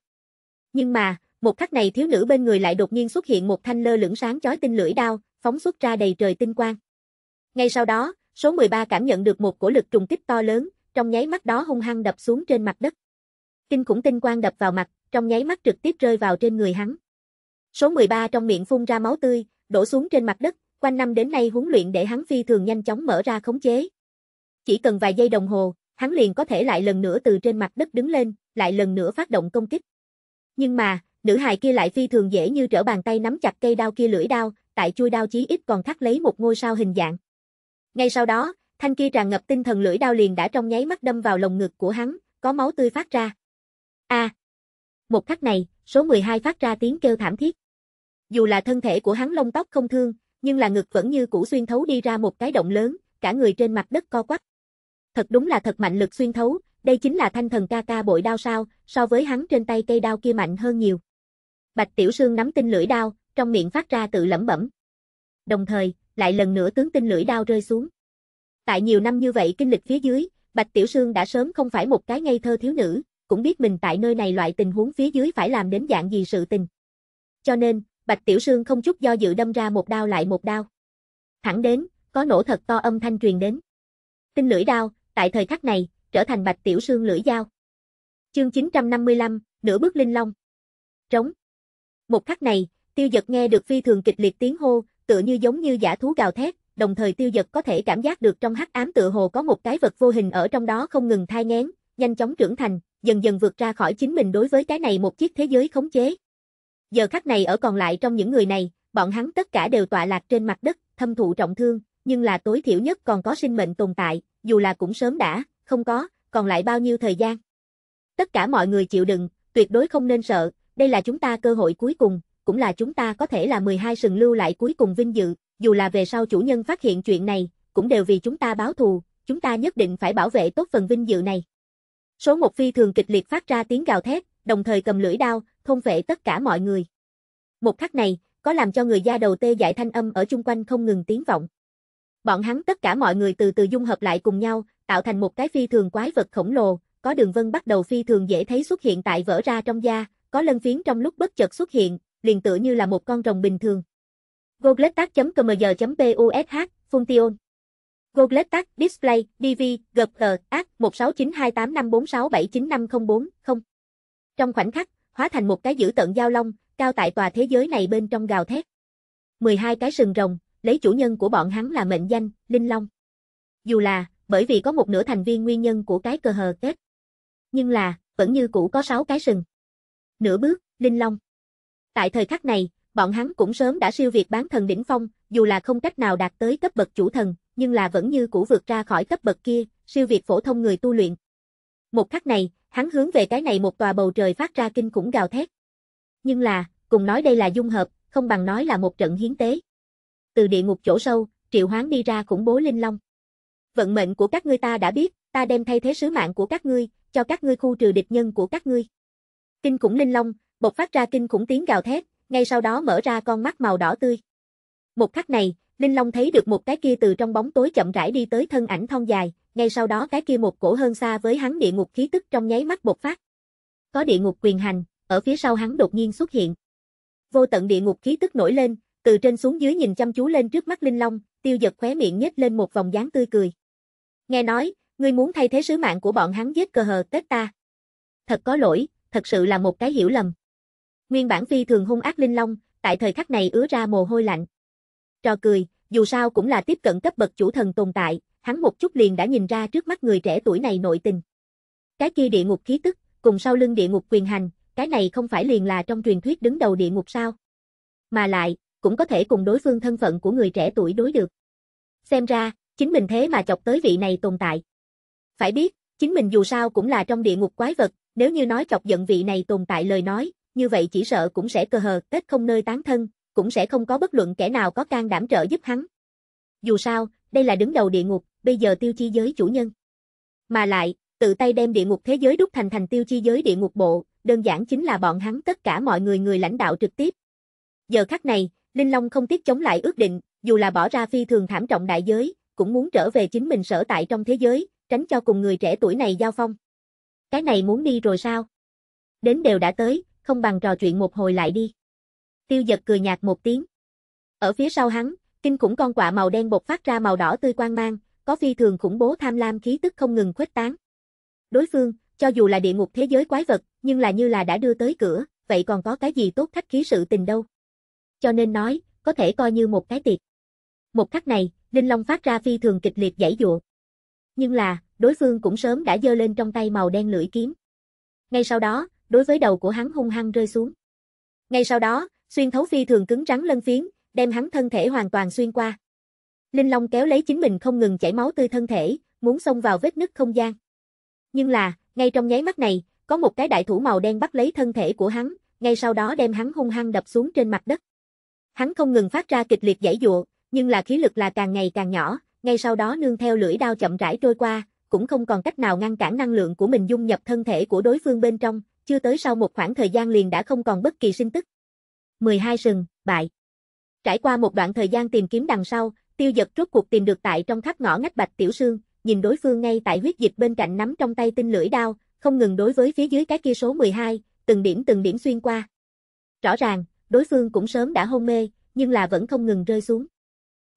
Nhưng mà, một khắc này thiếu nữ bên người lại đột nhiên xuất hiện một thanh lơ lửng sáng chói tinh lưỡi đao, phóng xuất ra đầy trời tinh quang. Ngay sau đó, số 13 cảm nhận được một cổ lực trùng kích to lớn, trong nháy mắt đó hung hăng đập xuống trên mặt đất. Kinh khủng tinh quang đập vào mặt, trong nháy mắt trực tiếp rơi vào trên người hắn. Số 13 trong miệng phun ra máu tươi, đổ xuống trên mặt đất, quanh năm đến nay huấn luyện để hắn phi thường nhanh chóng mở ra khống chế. Chỉ cần vài giây đồng hồ, hắn liền có thể lại lần nữa từ trên mặt đất đứng lên, lại lần nữa phát động công kích. Nhưng mà, nữ hài kia lại phi thường dễ như trở bàn tay nắm chặt cây đao kia lưỡi đao, tại chui đao chí ít còn khắc lấy một ngôi sao hình dạng. Ngay sau đó, thanh kia tràn ngập tinh thần lưỡi đao liền đã trong nháy mắt đâm vào lồng ngực của hắn, có máu tươi phát ra. A. À, một khắc này, số 12 phát ra tiếng kêu thảm thiết. Dù là thân thể của hắn lông tóc không thương, nhưng là ngực vẫn như cũ xuyên thấu đi ra một cái động lớn, cả người trên mặt đất co quắp thật đúng là thật mạnh lực xuyên thấu, đây chính là thanh thần ca ca bội đao sao, so với hắn trên tay cây đao kia mạnh hơn nhiều. Bạch Tiểu Sương nắm tinh lưỡi đao, trong miệng phát ra tự lẩm bẩm. Đồng thời, lại lần nữa tướng tinh lưỡi đao rơi xuống. Tại nhiều năm như vậy kinh lịch phía dưới, Bạch Tiểu Sương đã sớm không phải một cái ngây thơ thiếu nữ, cũng biết mình tại nơi này loại tình huống phía dưới phải làm đến dạng gì sự tình. Cho nên, Bạch Tiểu Sương không chút do dự đâm ra một đao lại một đao. Thẳng đến, có nổ thật to âm thanh truyền đến. Tinh lưỡi đao, tại thời khắc này, trở thành bạch tiểu sương lưỡi dao. Chương 955, nửa bước linh long. Trống. Một khắc này, tiêu giật nghe được phi thường kịch liệt tiếng hô, tựa như giống như giả thú gào thét, đồng thời tiêu giật có thể cảm giác được trong hắc ám tựa hồ có một cái vật vô hình ở trong đó không ngừng thai ngén, nhanh chóng trưởng thành, dần dần vượt ra khỏi chính mình đối với cái này một chiếc thế giới khống chế. Giờ khắc này ở còn lại trong những người này, bọn hắn tất cả đều tọa lạc trên mặt đất, thâm thụ trọng thương, nhưng là tối thiểu nhất còn có sinh mệnh tồn tại, dù là cũng sớm đã, không có, còn lại bao nhiêu thời gian. Tất cả mọi người chịu đựng, tuyệt đối không nên sợ, đây là chúng ta cơ hội cuối cùng, cũng là chúng ta có thể là 12 sừng lưu lại cuối cùng vinh dự, dù là về sau chủ nhân phát hiện chuyện này, cũng đều vì chúng ta báo thù, chúng ta nhất định phải bảo vệ tốt phần vinh dự này. Số một phi thường kịch liệt phát ra tiếng gào thét, đồng thời cầm lưỡi đao, thôn vệ tất cả mọi người. Một khắc này, có làm cho người da đầu tê dại thanh âm ở chung quanh không ngừng tiếng vọng. Bọn hắn tất cả mọi người từ từ dung hợp lại cùng nhau, tạo thành một cái phi thường quái vật khổng lồ, có đường vân bắt đầu phi thường dễ thấy xuất hiện tại vỡ ra trong da, có lân phiến trong lúc bất chợt xuất hiện, liền tựa như là một con rồng bình thường. Gogletac.cmg.push, Function Gogletac Display, DV, GPG, ACT 1692854679504, 0. Trong khoảnh khắc, hóa thành một cái dữ tận giao long, cao tại tòa thế giới này bên trong gào thét. 12 cái sừng rồng, lấy chủ nhân của bọn hắn là mệnh danh, Linh Long. Dù là, bởi vì có một nửa thành viên nguyên nhân của cái cơ hờ kết. Nhưng là, vẫn như cũ có sáu cái sừng. Nửa bước, Linh Long. Tại thời khắc này, bọn hắn cũng sớm đã siêu việt bán thần đỉnh phong, dù là không cách nào đạt tới cấp bậc chủ thần, nhưng là vẫn như cũ vượt ra khỏi cấp bậc kia, siêu việt phổ thông người tu luyện. Một khắc này, hắn hướng về cái này một tòa bầu trời phát ra kinh khủng gào thét. Nhưng là, cùng nói đây là dung hợp, không bằng nói là một trận hiến tế từ địa ngục chỗ sâu, triệu hoán đi ra khủng bố linh long. Vận mệnh của các ngươi ta đã biết, ta đem thay thế sứ mạng của các ngươi, cho các ngươi khu trừ địch nhân của các ngươi. Kinh khủng linh long, bộc phát ra kinh khủng tiếng gào thét, ngay sau đó mở ra con mắt màu đỏ tươi. Một khắc này, Linh Long thấy được một cái kia từ trong bóng tối chậm rãi đi tới thân ảnh thon dài, ngay sau đó cái kia một cổ hơn xa với hắn địa ngục khí tức trong nháy mắt bộc phát. Có địa ngục quyền hành, ở phía sau hắn đột nhiên xuất hiện. Vô tận địa ngục khí tức nổi lên, từ trên xuống dưới nhìn chăm chú lên trước mắt Linh Long, tiêu giật khóe miệng nhếch lên một vòng dáng tươi cười. Nghe nói, ngươi muốn thay thế sứ mạng của bọn hắn giết cơ hờ tết ta. Thật có lỗi, thật sự là một cái hiểu lầm. Nguyên bản phi thường hung ác Linh Long, tại thời khắc này ứa ra mồ hôi lạnh. Trò cười, dù sao cũng là tiếp cận cấp bậc chủ thần tồn tại, hắn một chút liền đã nhìn ra trước mắt người trẻ tuổi này nội tình. Cái kia địa ngục khí tức, cùng sau lưng địa ngục quyền hành, cái này không phải liền là trong truyền thuyết đứng đầu địa ngục sao? Mà lại, cũng có thể cùng đối phương thân phận của người trẻ tuổi đối được. Xem ra, chính mình thế mà chọc tới vị này tồn tại. Phải biết, chính mình dù sao cũng là trong địa ngục quái vật, nếu như nói chọc giận vị này tồn tại lời nói, như vậy chỉ sợ cũng sẽ cơ hờ tết không nơi tán thân, cũng sẽ không có bất luận kẻ nào có can đảm trợ giúp hắn. Dù sao, đây là đứng đầu địa ngục, bây giờ tiêu chi giới chủ nhân. Mà lại, tự tay đem địa ngục thế giới đúc thành thành tiêu chi giới địa ngục bộ, đơn giản chính là bọn hắn tất cả mọi người người lãnh đạo trực tiếp. Giờ khắc này, Linh Long không tiếc chống lại ước định, dù là bỏ ra phi thường thảm trọng đại giới, cũng muốn trở về chính mình sở tại trong thế giới, tránh cho cùng người trẻ tuổi này giao phong. Cái này muốn đi rồi sao? Đến đều đã tới, không bằng trò chuyện một hồi lại đi. Tiêu giật cười nhạt một tiếng. Ở phía sau hắn, kinh khủng con quạ màu đen bột phát ra màu đỏ tươi quang mang, có phi thường khủng bố tham lam khí tức không ngừng khuếch tán. Đối phương, cho dù là địa ngục thế giới quái vật, nhưng là như là đã đưa tới cửa, vậy còn có cái gì tốt thách khí sự tình đâu cho nên nói, có thể coi như một cái tiệc. Một khắc này, Linh Long phát ra phi thường kịch liệt giải dụa. Nhưng là, đối phương cũng sớm đã giơ lên trong tay màu đen lưỡi kiếm. Ngay sau đó, đối với đầu của hắn hung hăng rơi xuống. Ngay sau đó, xuyên thấu phi thường cứng rắn lân phiến, đem hắn thân thể hoàn toàn xuyên qua. Linh Long kéo lấy chính mình không ngừng chảy máu tươi thân thể, muốn xông vào vết nứt không gian. Nhưng là, ngay trong nháy mắt này, có một cái đại thủ màu đen bắt lấy thân thể của hắn, ngay sau đó đem hắn hung hăng đập xuống trên mặt đất. Hắn không ngừng phát ra kịch liệt giải dụa, nhưng là khí lực là càng ngày càng nhỏ, ngay sau đó nương theo lưỡi đao chậm rãi trôi qua, cũng không còn cách nào ngăn cản năng lượng của mình dung nhập thân thể của đối phương bên trong, chưa tới sau một khoảng thời gian liền đã không còn bất kỳ sinh tức. 12 sừng, bại. Trải qua một đoạn thời gian tìm kiếm đằng sau, tiêu giật rốt cuộc tìm được tại trong tháp ngõ ngách bạch tiểu sương, nhìn đối phương ngay tại huyết dịch bên cạnh nắm trong tay tinh lưỡi đao, không ngừng đối với phía dưới cái kia số 12, từng điểm từng điểm xuyên qua. Rõ ràng, đối phương cũng sớm đã hôn mê, nhưng là vẫn không ngừng rơi xuống.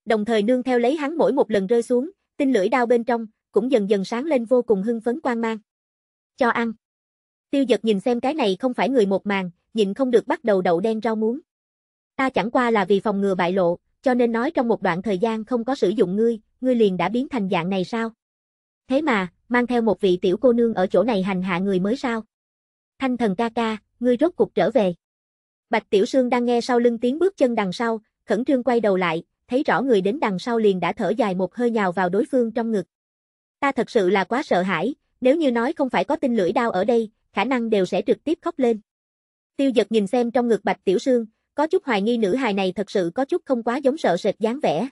Đồng thời nương theo lấy hắn mỗi một lần rơi xuống, tinh lưỡi đao bên trong, cũng dần dần sáng lên vô cùng hưng phấn quang mang. Cho ăn. Tiêu giật nhìn xem cái này không phải người một màn, nhịn không được bắt đầu đậu đen rau muống. Ta chẳng qua là vì phòng ngừa bại lộ, cho nên nói trong một đoạn thời gian không có sử dụng ngươi, ngươi liền đã biến thành dạng này sao? Thế mà, mang theo một vị tiểu cô nương ở chỗ này hành hạ người mới sao? Thanh thần ca ca, ngươi rốt cục trở về. Bạch Tiểu Sương đang nghe sau lưng tiếng bước chân đằng sau, khẩn trương quay đầu lại, thấy rõ người đến đằng sau liền đã thở dài một hơi nhào vào đối phương trong ngực. Ta thật sự là quá sợ hãi, nếu như nói không phải có tinh lưỡi đao ở đây, khả năng đều sẽ trực tiếp khóc lên. Tiêu giật nhìn xem trong ngực Bạch Tiểu Sương, có chút hoài nghi nữ hài này thật sự có chút không quá giống sợ sệt dáng vẻ.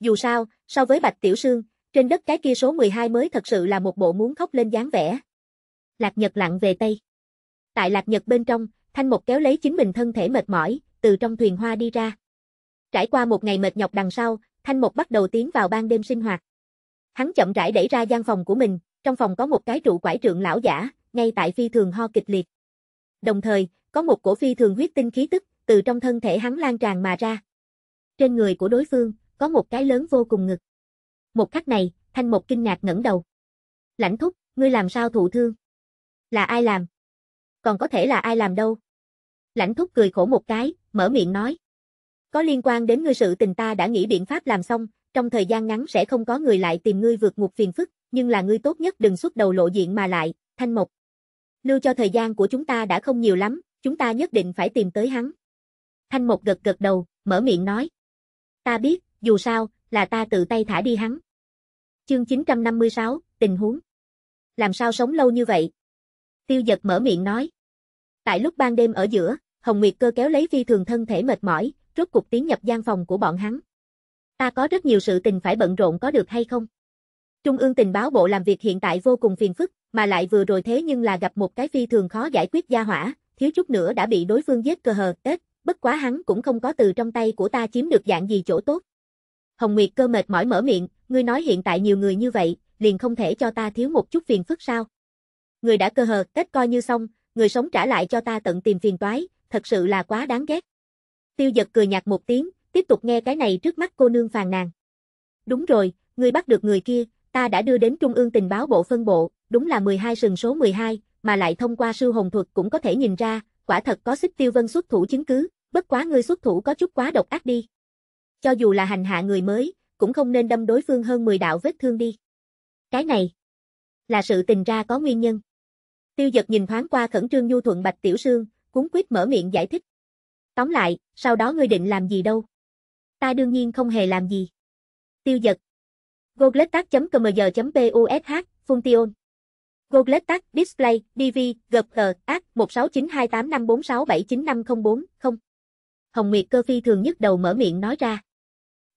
Dù sao, so với Bạch Tiểu Sương, trên đất cái kia số 12 mới thật sự là một bộ muốn khóc lên dáng vẻ. Lạc Nhật lặng về Tây. Tại Lạc Nhật bên trong, Thanh Mộc kéo lấy chính mình thân thể mệt mỏi, từ trong thuyền hoa đi ra. Trải qua một ngày mệt nhọc đằng sau, Thanh Mộc bắt đầu tiến vào ban đêm sinh hoạt. Hắn chậm rãi đẩy ra gian phòng của mình, trong phòng có một cái trụ quải trượng lão giả, ngay tại phi thường ho kịch liệt. Đồng thời, có một cổ phi thường huyết tinh khí tức, từ trong thân thể hắn lan tràn mà ra. Trên người của đối phương, có một cái lớn vô cùng ngực. Một khắc này, Thanh Mộc kinh ngạc ngẩng đầu. Lãnh thúc, ngươi làm sao thụ thương? Là ai làm? Còn có thể là ai làm đâu? Lãnh thúc cười khổ một cái, mở miệng nói. Có liên quan đến ngươi sự tình ta đã nghĩ biện pháp làm xong, trong thời gian ngắn sẽ không có người lại tìm ngươi vượt ngục phiền phức, nhưng là ngươi tốt nhất đừng xuất đầu lộ diện mà lại, thanh mộc. Lưu cho thời gian của chúng ta đã không nhiều lắm, chúng ta nhất định phải tìm tới hắn. Thanh mộc gật gật đầu, mở miệng nói. Ta biết, dù sao, là ta tự tay thả đi hắn. Chương 956, tình huống. Làm sao sống lâu như vậy? Tiêu giật mở miệng nói. Tại lúc ban đêm ở giữa, Hồng Nguyệt cơ kéo lấy phi thường thân thể mệt mỏi, rốt cục tiến nhập gian phòng của bọn hắn. Ta có rất nhiều sự tình phải bận rộn có được hay không? Trung ương tình báo bộ làm việc hiện tại vô cùng phiền phức, mà lại vừa rồi thế nhưng là gặp một cái phi thường khó giải quyết gia hỏa, thiếu chút nữa đã bị đối phương giết cơ hờ, tết, bất quá hắn cũng không có từ trong tay của ta chiếm được dạng gì chỗ tốt. Hồng Nguyệt cơ mệt mỏi mở miệng, ngươi nói hiện tại nhiều người như vậy, liền không thể cho ta thiếu một chút phiền phức sao? Người đã cơ hờ, tết coi như xong, người sống trả lại cho ta tận tìm phiền toái, thật sự là quá đáng ghét. Tiêu giật cười nhạt một tiếng, tiếp tục nghe cái này trước mắt cô nương phàn nàn. Đúng rồi, ngươi bắt được người kia, ta đã đưa đến Trung ương tình báo bộ phân bộ, đúng là 12 sừng số 12, mà lại thông qua sư hồn thuật cũng có thể nhìn ra, quả thật có xích tiêu vân xuất thủ chứng cứ, bất quá ngươi xuất thủ có chút quá độc ác đi. Cho dù là hành hạ người mới, cũng không nên đâm đối phương hơn 10 đạo vết thương đi. Cái này là sự tình ra có nguyên nhân. Tiêu giật nhìn thoáng qua khẩn trương nhu thuận bạch tiểu sương, cuốn quýt mở miệng giải thích. Tóm lại, sau đó ngươi định làm gì đâu? Ta đương nhiên không hề làm gì. Tiêu giật. Gogletac.cmg.posh, Function. Gogletac Display, DV, GPG, AC 1692854679504, không. Hồng Nguyệt cơ phi thường nhất đầu mở miệng nói ra.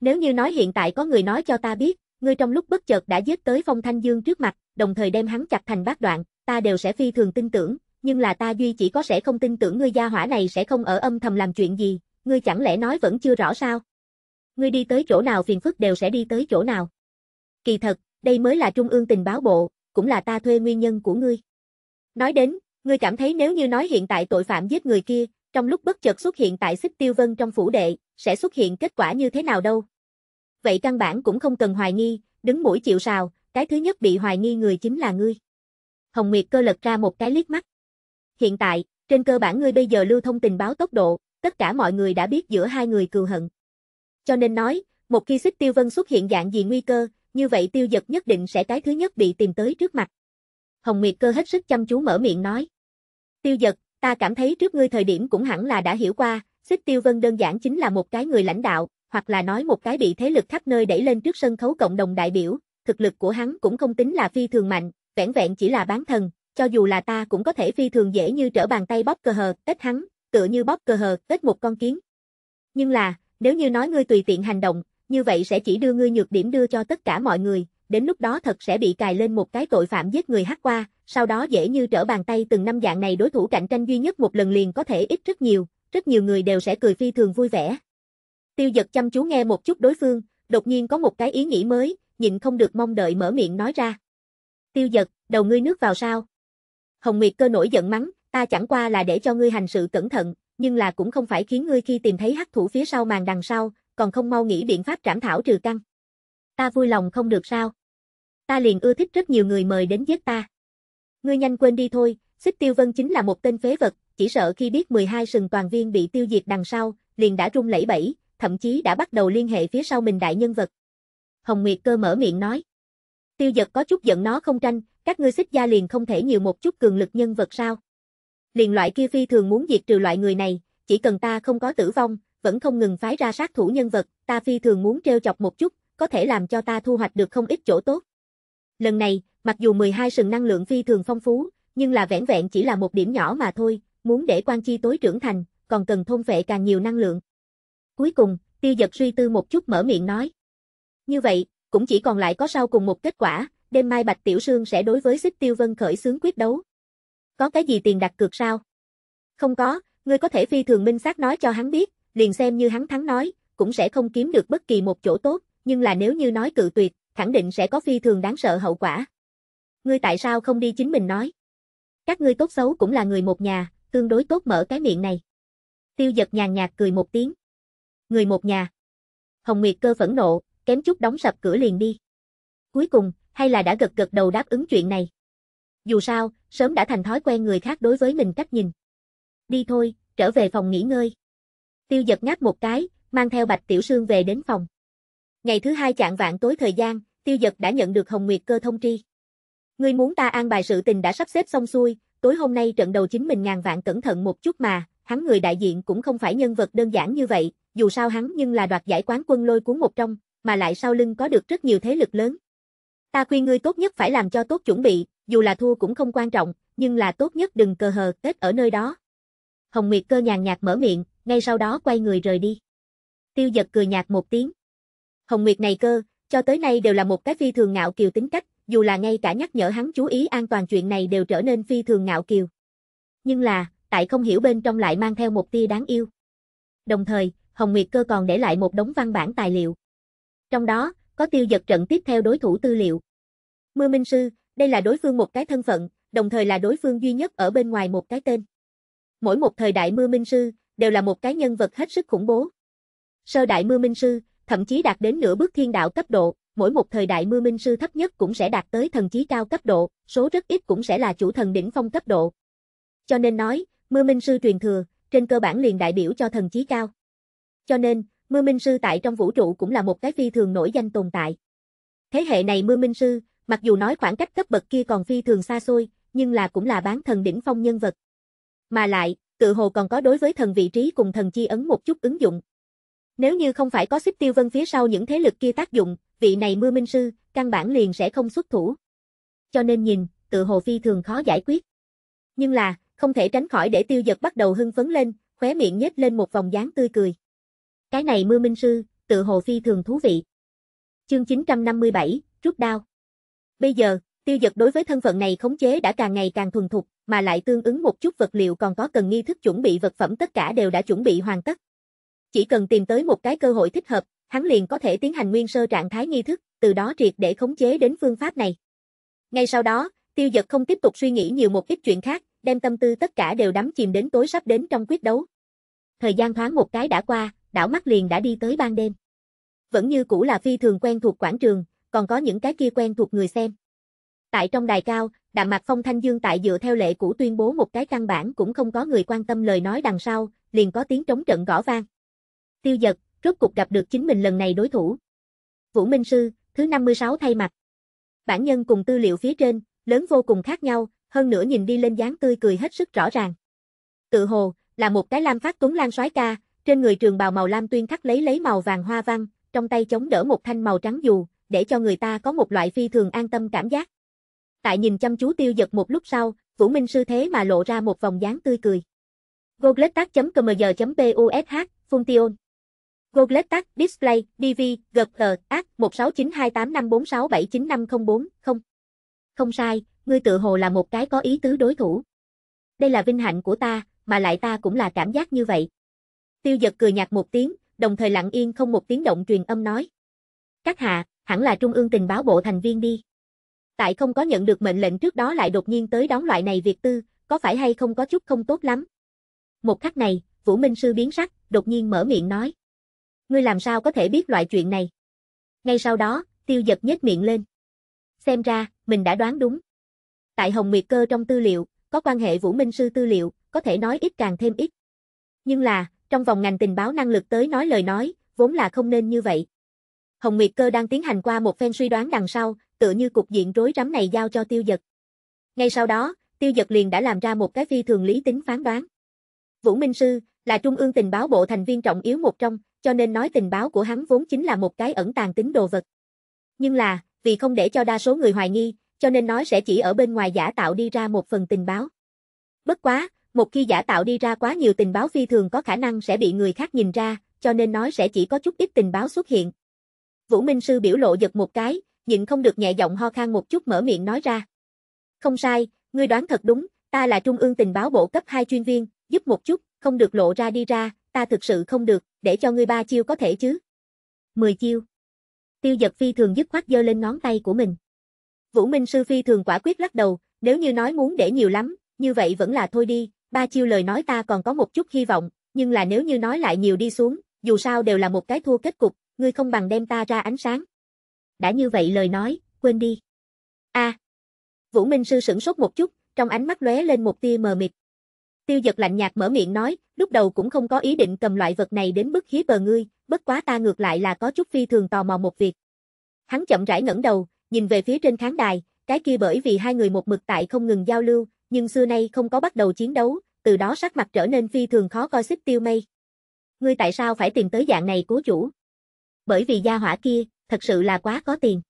Nếu như nói hiện tại có người nói cho ta biết, ngươi trong lúc bất chợt đã giết tới Phong Thanh Dương trước mặt, đồng thời đem hắn chặt thành bát đoạn, ta đều sẽ phi thường tin tưởng, nhưng là ta duy chỉ có sẽ không tin tưởng ngươi gia hỏa này sẽ không ở âm thầm làm chuyện gì, ngươi chẳng lẽ nói vẫn chưa rõ sao? Ngươi đi tới chỗ nào phiền phức đều sẽ đi tới chỗ nào. Kỳ thật, đây mới là trung ương tình báo bộ, cũng là ta thuê nguyên nhân của ngươi. Nói đến, ngươi cảm thấy nếu như nói hiện tại tội phạm giết người kia, trong lúc bất chợt xuất hiện tại xích tiêu vân trong phủ đệ, sẽ xuất hiện kết quả như thế nào đâu? Vậy căn bản cũng không cần hoài nghi, đứng mũi chịu sào, cái thứ nhất bị hoài nghi người chính là ngươi. Hồng Nguyệt cơ lật ra một cái liếc mắt. Hiện tại, trên cơ bản ngươi bây giờ lưu thông tình báo tốc độ, tất cả mọi người đã biết giữa hai người cừu hận. Cho nên nói, một khi xích tiêu vân xuất hiện dạng gì nguy cơ, như vậy tiêu giật nhất định sẽ cái thứ nhất bị tìm tới trước mặt. Hồng Nguyệt cơ hết sức chăm chú mở miệng nói. Tiêu giật, ta cảm thấy trước ngươi thời điểm cũng hẳn là đã hiểu qua, xích tiêu vân đơn giản chính là một cái người lãnh đạo, hoặc là nói một cái bị thế lực khắp nơi đẩy lên trước sân khấu cộng đồng đại biểu, thực lực của hắn cũng không tính là phi thường mạnh, vẻn vẹn chỉ là bán thần, cho dù là ta cũng có thể phi thường dễ như trở bàn tay bóp cơ hờ, ít hắn, tựa như bóp cơ hờ, ít một con kiến. Nhưng là, nếu như nói ngươi tùy tiện hành động, như vậy sẽ chỉ đưa ngươi nhược điểm đưa cho tất cả mọi người, đến lúc đó thật sẽ bị cài lên một cái tội phạm giết người hát qua, sau đó dễ như trở bàn tay từng năm dạng này đối thủ cạnh tranh duy nhất một lần liền có thể ít rất nhiều, rất nhiều người đều sẽ cười phi thường vui vẻ. Tiêu giật chăm chú nghe một chút đối phương, đột nhiên có một cái ý nghĩ mới, nhịn không được mong đợi mở miệng nói ra. Tiêu giật, đầu ngươi nước vào sao? Hồng Nguyệt cơ nổi giận mắng, ta chẳng qua là để cho ngươi hành sự cẩn thận, nhưng là cũng không phải khiến ngươi khi tìm thấy hắc thủ phía sau màn đằng sau, còn không mau nghĩ biện pháp trảm thảo trừ căn. Ta vui lòng không được sao? Ta liền ưa thích rất nhiều người mời đến giết ta. Ngươi nhanh quên đi thôi, Xích Tiêu Vân chính là một tên phế vật, chỉ sợ khi biết 12 sừng toàn viên bị tiêu diệt đằng sau, liền đã rung lẫy bẩy, thậm chí đã bắt đầu liên hệ phía sau mình đại nhân vật. Hồng Nguyệt cơ mở miệng nói. Tiêu giật có chút giận nó không tranh, các ngươi xích gia liền không thể nhiều một chút cường lực nhân vật sao? Liền loại kia phi thường muốn diệt trừ loại người này, chỉ cần ta không có tử vong, vẫn không ngừng phái ra sát thủ nhân vật, ta phi thường muốn treo chọc một chút, có thể làm cho ta thu hoạch được không ít chỗ tốt. Lần này, mặc dù 12 sừng năng lượng phi thường phong phú, nhưng là vẻn vẹn chỉ là một điểm nhỏ mà thôi, muốn để quan chi tối trưởng thành, còn cần thôn vệ càng nhiều năng lượng. Cuối cùng, tiêu giật suy tư một chút mở miệng nói. Như vậy, cũng chỉ còn lại có sau cùng một kết quả, đêm mai Bạch Tiểu Sương sẽ đối với Xích Tiêu Vân khởi xướng quyết đấu. Có cái gì tiền đặt cược sao? Không có, ngươi có thể phi thường minh xác nói cho hắn biết, liền xem như hắn thắng nói, cũng sẽ không kiếm được bất kỳ một chỗ tốt, nhưng là nếu như nói cự tuyệt, khẳng định sẽ có phi thường đáng sợ hậu quả. Ngươi tại sao không đi chính mình nói? Các ngươi tốt xấu cũng là người một nhà, tương đối tốt mở cái miệng này. Tiêu giật nhàn nhạt cười một tiếng. Người một nhà. Hồng Nguyệt cơ phẫn nộ, kém chút đóng sập cửa liền đi. Cuối cùng, hay là đã gật gật đầu đáp ứng chuyện này. Dù sao, sớm đã thành thói quen người khác đối với mình cách nhìn. Đi thôi, trở về phòng nghỉ ngơi. Tiêu giật ngáp một cái, mang theo Bạch Tiểu Sương về đến phòng. Ngày thứ hai chạng vạn tối thời gian, Tiêu giật đã nhận được Hồng Nguyệt cơ thông tri. Ngươi muốn ta an bài sự tình đã sắp xếp xong xuôi, tối hôm nay trận đầu chính mình ngàn vạn cẩn thận một chút mà, hắn người đại diện cũng không phải nhân vật đơn giản như vậy, dù sao hắn nhưng là đoạt giải quán quân lôi cuốn một trong, mà lại sau lưng có được rất nhiều thế lực lớn, Ta khuyên ngươi tốt nhất phải làm cho tốt chuẩn bị, dù là thua cũng không quan trọng, nhưng là tốt nhất đừng cờ hờ kết ở nơi đó. Hồng Nguyệt cơ nhàn nhạt mở miệng, ngay sau đó quay người rời đi. Tiêu giật cười nhạt một tiếng. Hồng Nguyệt này cơ, cho tới nay đều là một cái phi thường ngạo kiều tính cách, dù là ngay cả nhắc nhở hắn chú ý an toàn chuyện này đều trở nên phi thường ngạo kiều. Nhưng là, tại không hiểu bên trong lại mang theo một tia đáng yêu. Đồng thời, Hồng Nguyệt cơ còn để lại một đống văn bản tài liệu. Trong đó, có tiêu giật trận tiếp theo đối thủ tư liệu. Mưa Minh Sư, đây là đối phương một cái thân phận, đồng thời là đối phương duy nhất ở bên ngoài một cái tên. Mỗi một thời đại Mưa Minh Sư, đều là một cái nhân vật hết sức khủng bố. Sơ đại Mưa Minh Sư, thậm chí đạt đến nửa bước thiên đạo cấp độ, mỗi một thời đại Mưa Minh Sư thấp nhất cũng sẽ đạt tới thần chí cao cấp độ, số rất ít cũng sẽ là chủ thần đỉnh phong cấp độ. Cho nên nói, Mưa Minh Sư truyền thừa, trên cơ bản liền đại biểu cho thần chí cao. Cho nên, mưa minh sư tại trong vũ trụ cũng là một cái phi thường nổi danh tồn tại. Thế hệ này mưa minh sư, mặc dù nói khoảng cách cấp bậc kia còn phi thường xa xôi, nhưng là cũng là bán thần đỉnh phong nhân vật. Mà lại, tự hồ còn có đối với thần vị trí cùng thần chi ấn một chút ứng dụng. Nếu như không phải có xích tiêu vân phía sau những thế lực kia tác dụng, vị này mưa minh sư, căn bản liền sẽ không xuất thủ. Cho nên nhìn, tự hồ phi thường khó giải quyết. Nhưng là, không thể tránh khỏi để tiêu giật bắt đầu hưng phấn lên, khóe miệng nhếch lên một vòng dáng tươi cười. Cái này mưa minh sư, tự hồ phi thường thú vị. Chương 957, rút đao. Bây giờ, tiêu giật đối với thân phận này khống chế đã càng ngày càng thuần thục, mà lại tương ứng một chút vật liệu còn có cần nghi thức chuẩn bị vật phẩm tất cả đều đã chuẩn bị hoàn tất. Chỉ cần tìm tới một cái cơ hội thích hợp, hắn liền có thể tiến hành nguyên sơ trạng thái nghi thức, từ đó triệt để khống chế đến phương pháp này. Ngay sau đó, tiêu giật không tiếp tục suy nghĩ nhiều một ít chuyện khác, đem tâm tư tất cả đều đắm chìm đến tối sắp đến trong quyết đấu. Thời gian thoáng một cái đã qua, đảo mắt liền đã đi tới ban đêm. Vẫn như cũ là phi thường quen thuộc quảng trường, còn có những cái kia quen thuộc người xem. Tại trong đài cao, Đạm Mạc Phong Thanh Dương tại dựa theo lệ cũ tuyên bố một cái căn bản cũng không có người quan tâm lời nói đằng sau, liền có tiếng trống trận gõ vang. Tiêu giật, rốt cục gặp được chính mình lần này đối thủ. Vũ Minh Sư, thứ 56 thay mặt. Bản nhân cùng tư liệu phía trên, lớn vô cùng khác nhau, hơn nữa nhìn đi lên dáng tươi cười hết sức rõ ràng. Tự hồ, là một cái lam phát tuấn lan soái ca, trên người trường bào màu lam tuyên khắc lấy lấy màu vàng hoa văn, trong tay chống đỡ một thanh màu trắng dù, để cho người ta có một loại phi thường an tâm cảm giác. Tại nhìn chăm chú tiêu giật một lúc sau, Vũ Minh sư thế mà lộ ra một vòng dáng tươi cười. Gogletac.cmg.push, Function. Gogletac Display, DV, GG, ACT 16928546795040, không. Không sai, ngươi tự hồ là một cái có ý tứ đối thủ. Đây là vinh hạnh của ta, mà lại ta cũng là cảm giác như vậy. Tiêu giật cười nhạt một tiếng, đồng thời lặng yên không một tiếng động truyền âm nói. Các hạ, hẳn là trung ương tình báo bộ thành viên đi. Tại không có nhận được mệnh lệnh trước đó lại đột nhiên tới đón loại này việc tư, có phải hay không có chút không tốt lắm. Một khắc này, Vũ Minh Sư biến sắc, đột nhiên mở miệng nói. Ngươi làm sao có thể biết loại chuyện này? Ngay sau đó, tiêu giật nhếch miệng lên. Xem ra, mình đã đoán đúng. Tại Hồng Nguyệt Cơ trong tư liệu, có quan hệ Vũ Minh Sư tư liệu, có thể nói ít càng thêm ít. Nhưng là, trong vòng ngành tình báo năng lực tới nói lời nói, vốn là không nên như vậy. Hồng Nguyệt Cơ đang tiến hành qua một phen suy đoán đằng sau, tựa như cục diện rối rắm này giao cho tiêu giật. Ngay sau đó, tiêu giật liền đã làm ra một cái phi thường lý tính phán đoán. Vũ Minh Sư, là Trung ương tình báo bộ thành viên trọng yếu một trong, cho nên nói tình báo của hắn vốn chính là một cái ẩn tàng tính đồ vật. Nhưng là, vì không để cho đa số người hoài nghi, cho nên nói sẽ chỉ ở bên ngoài giả tạo đi ra một phần tình báo. Bất quá, một khi giả tạo đi ra quá nhiều tình báo phi thường có khả năng sẽ bị người khác nhìn ra, cho nên nói sẽ chỉ có chút ít tình báo xuất hiện. Vũ Minh Sư biểu lộ giật một cái, nhịn không được nhẹ giọng ho khan một chút mở miệng nói ra. Không sai, ngươi đoán thật đúng, ta là Trung ương tình báo bộ cấp 2 chuyên viên, giúp một chút, không được lộ ra đi ra, ta thực sự không được, để cho ngươi ba chiêu có thể chứ. 10 chiêu. Tiêu giật phi thường dứt khoát giơ lên ngón tay của mình. Vũ Minh Sư phi thường quả quyết lắc đầu, nếu như nói muốn để nhiều lắm, như vậy vẫn là thôi đi, ba chiêu lời nói ta còn có một chút hy vọng, nhưng là nếu như nói lại nhiều đi xuống, dù sao đều là một cái thua kết cục, ngươi không bằng đem ta ra ánh sáng. Đã như vậy lời nói, quên đi. A. À. Vũ Minh Sư sửng sốt một chút, trong ánh mắt lóe lên một tia mờ mịt. Tiêu giật lạnh nhạt mở miệng nói, lúc đầu cũng không có ý định cầm loại vật này đến bức hí bờ ngươi, bất quá ta ngược lại là có chút phi thường tò mò một việc. Hắn chậm rãi ngẩng đầu, nhìn về phía trên khán đài, cái kia bởi vì hai người một mực tại không ngừng giao lưu, nhưng xưa nay không có bắt đầu chiến đấu, từ đó sắc mặt trở nên phi thường khó coi xích tiêu mây. Ngươi tại sao phải tìm tới dạng này cố chủ? Bởi vì gia hỏa kia, thật sự là quá có tiền.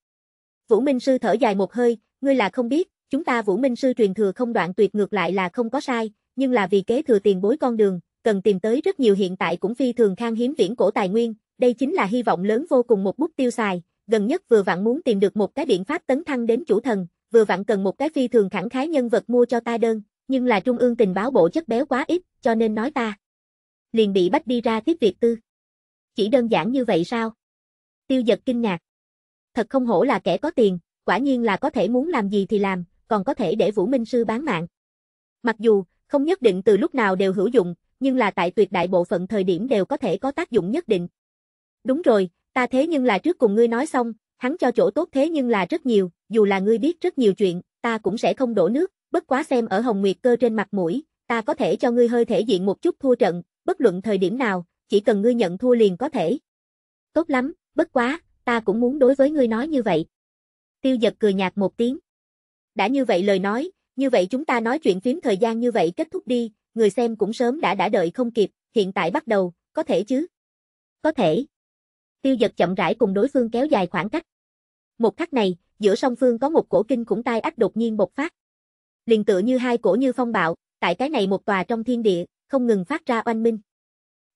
Vũ Minh Sư thở dài một hơi, ngươi là không biết, chúng ta Vũ Minh Sư truyền thừa không đoạn tuyệt ngược lại là không có sai, nhưng là vì kế thừa tiền bối con đường, cần tìm tới rất nhiều hiện tại cũng phi thường khan hiếm viễn cổ tài nguyên, đây chính là hy vọng lớn vô cùng một bút tiêu xài, gần nhất vừa vặn muốn tìm được một cái biện pháp tấn thăng đến chủ thần, vừa vặn cần một cái phi thường khẳng khái nhân vật mua cho ta đơn, nhưng là trung ương tình báo bộ chất béo quá ít, cho nên nói ta. Liền bị bắt đi ra tiếp việc tư. Chỉ đơn giản như vậy sao? Tiêu giật kinh ngạc. Thật không hổ là kẻ có tiền, quả nhiên là có thể muốn làm gì thì làm, còn có thể để Vũ Minh Sư bán mạng. Mặc dù, không nhất định từ lúc nào đều hữu dụng, nhưng là tại tuyệt đại bộ phận thời điểm đều có thể có tác dụng nhất định. Đúng rồi, ta thế nhưng là trước cùng ngươi nói xong, hắn cho chỗ tốt thế nhưng là rất nhiều, dù là ngươi biết rất nhiều chuyện, ta cũng sẽ không đổ nước, bất quá xem ở Hồng Nguyệt cơ trên mặt mũi, ta có thể cho ngươi hơi thể diện một chút thua trận, bất luận thời điểm nào, chỉ cần ngươi nhận thua liền có thể. Tốt lắm, bất quá, ta cũng muốn đối với ngươi nói như vậy. Tiêu giật cười nhạt một tiếng. Đã như vậy lời nói, như vậy chúng ta nói chuyện phím thời gian như vậy kết thúc đi, người xem cũng sớm đã đã đợi không kịp, hiện tại bắt đầu, có thể chứ? Có thể. Tiêu giật chậm rãi cùng đối phương kéo dài khoảng cách. Một khắc này, giữa song phương có một cổ kinh khủng tai ách đột nhiên bộc phát. Liền tựa như hai cổ như phong bạo, tại cái này một tòa trong thiên địa, không ngừng phát ra oanh minh.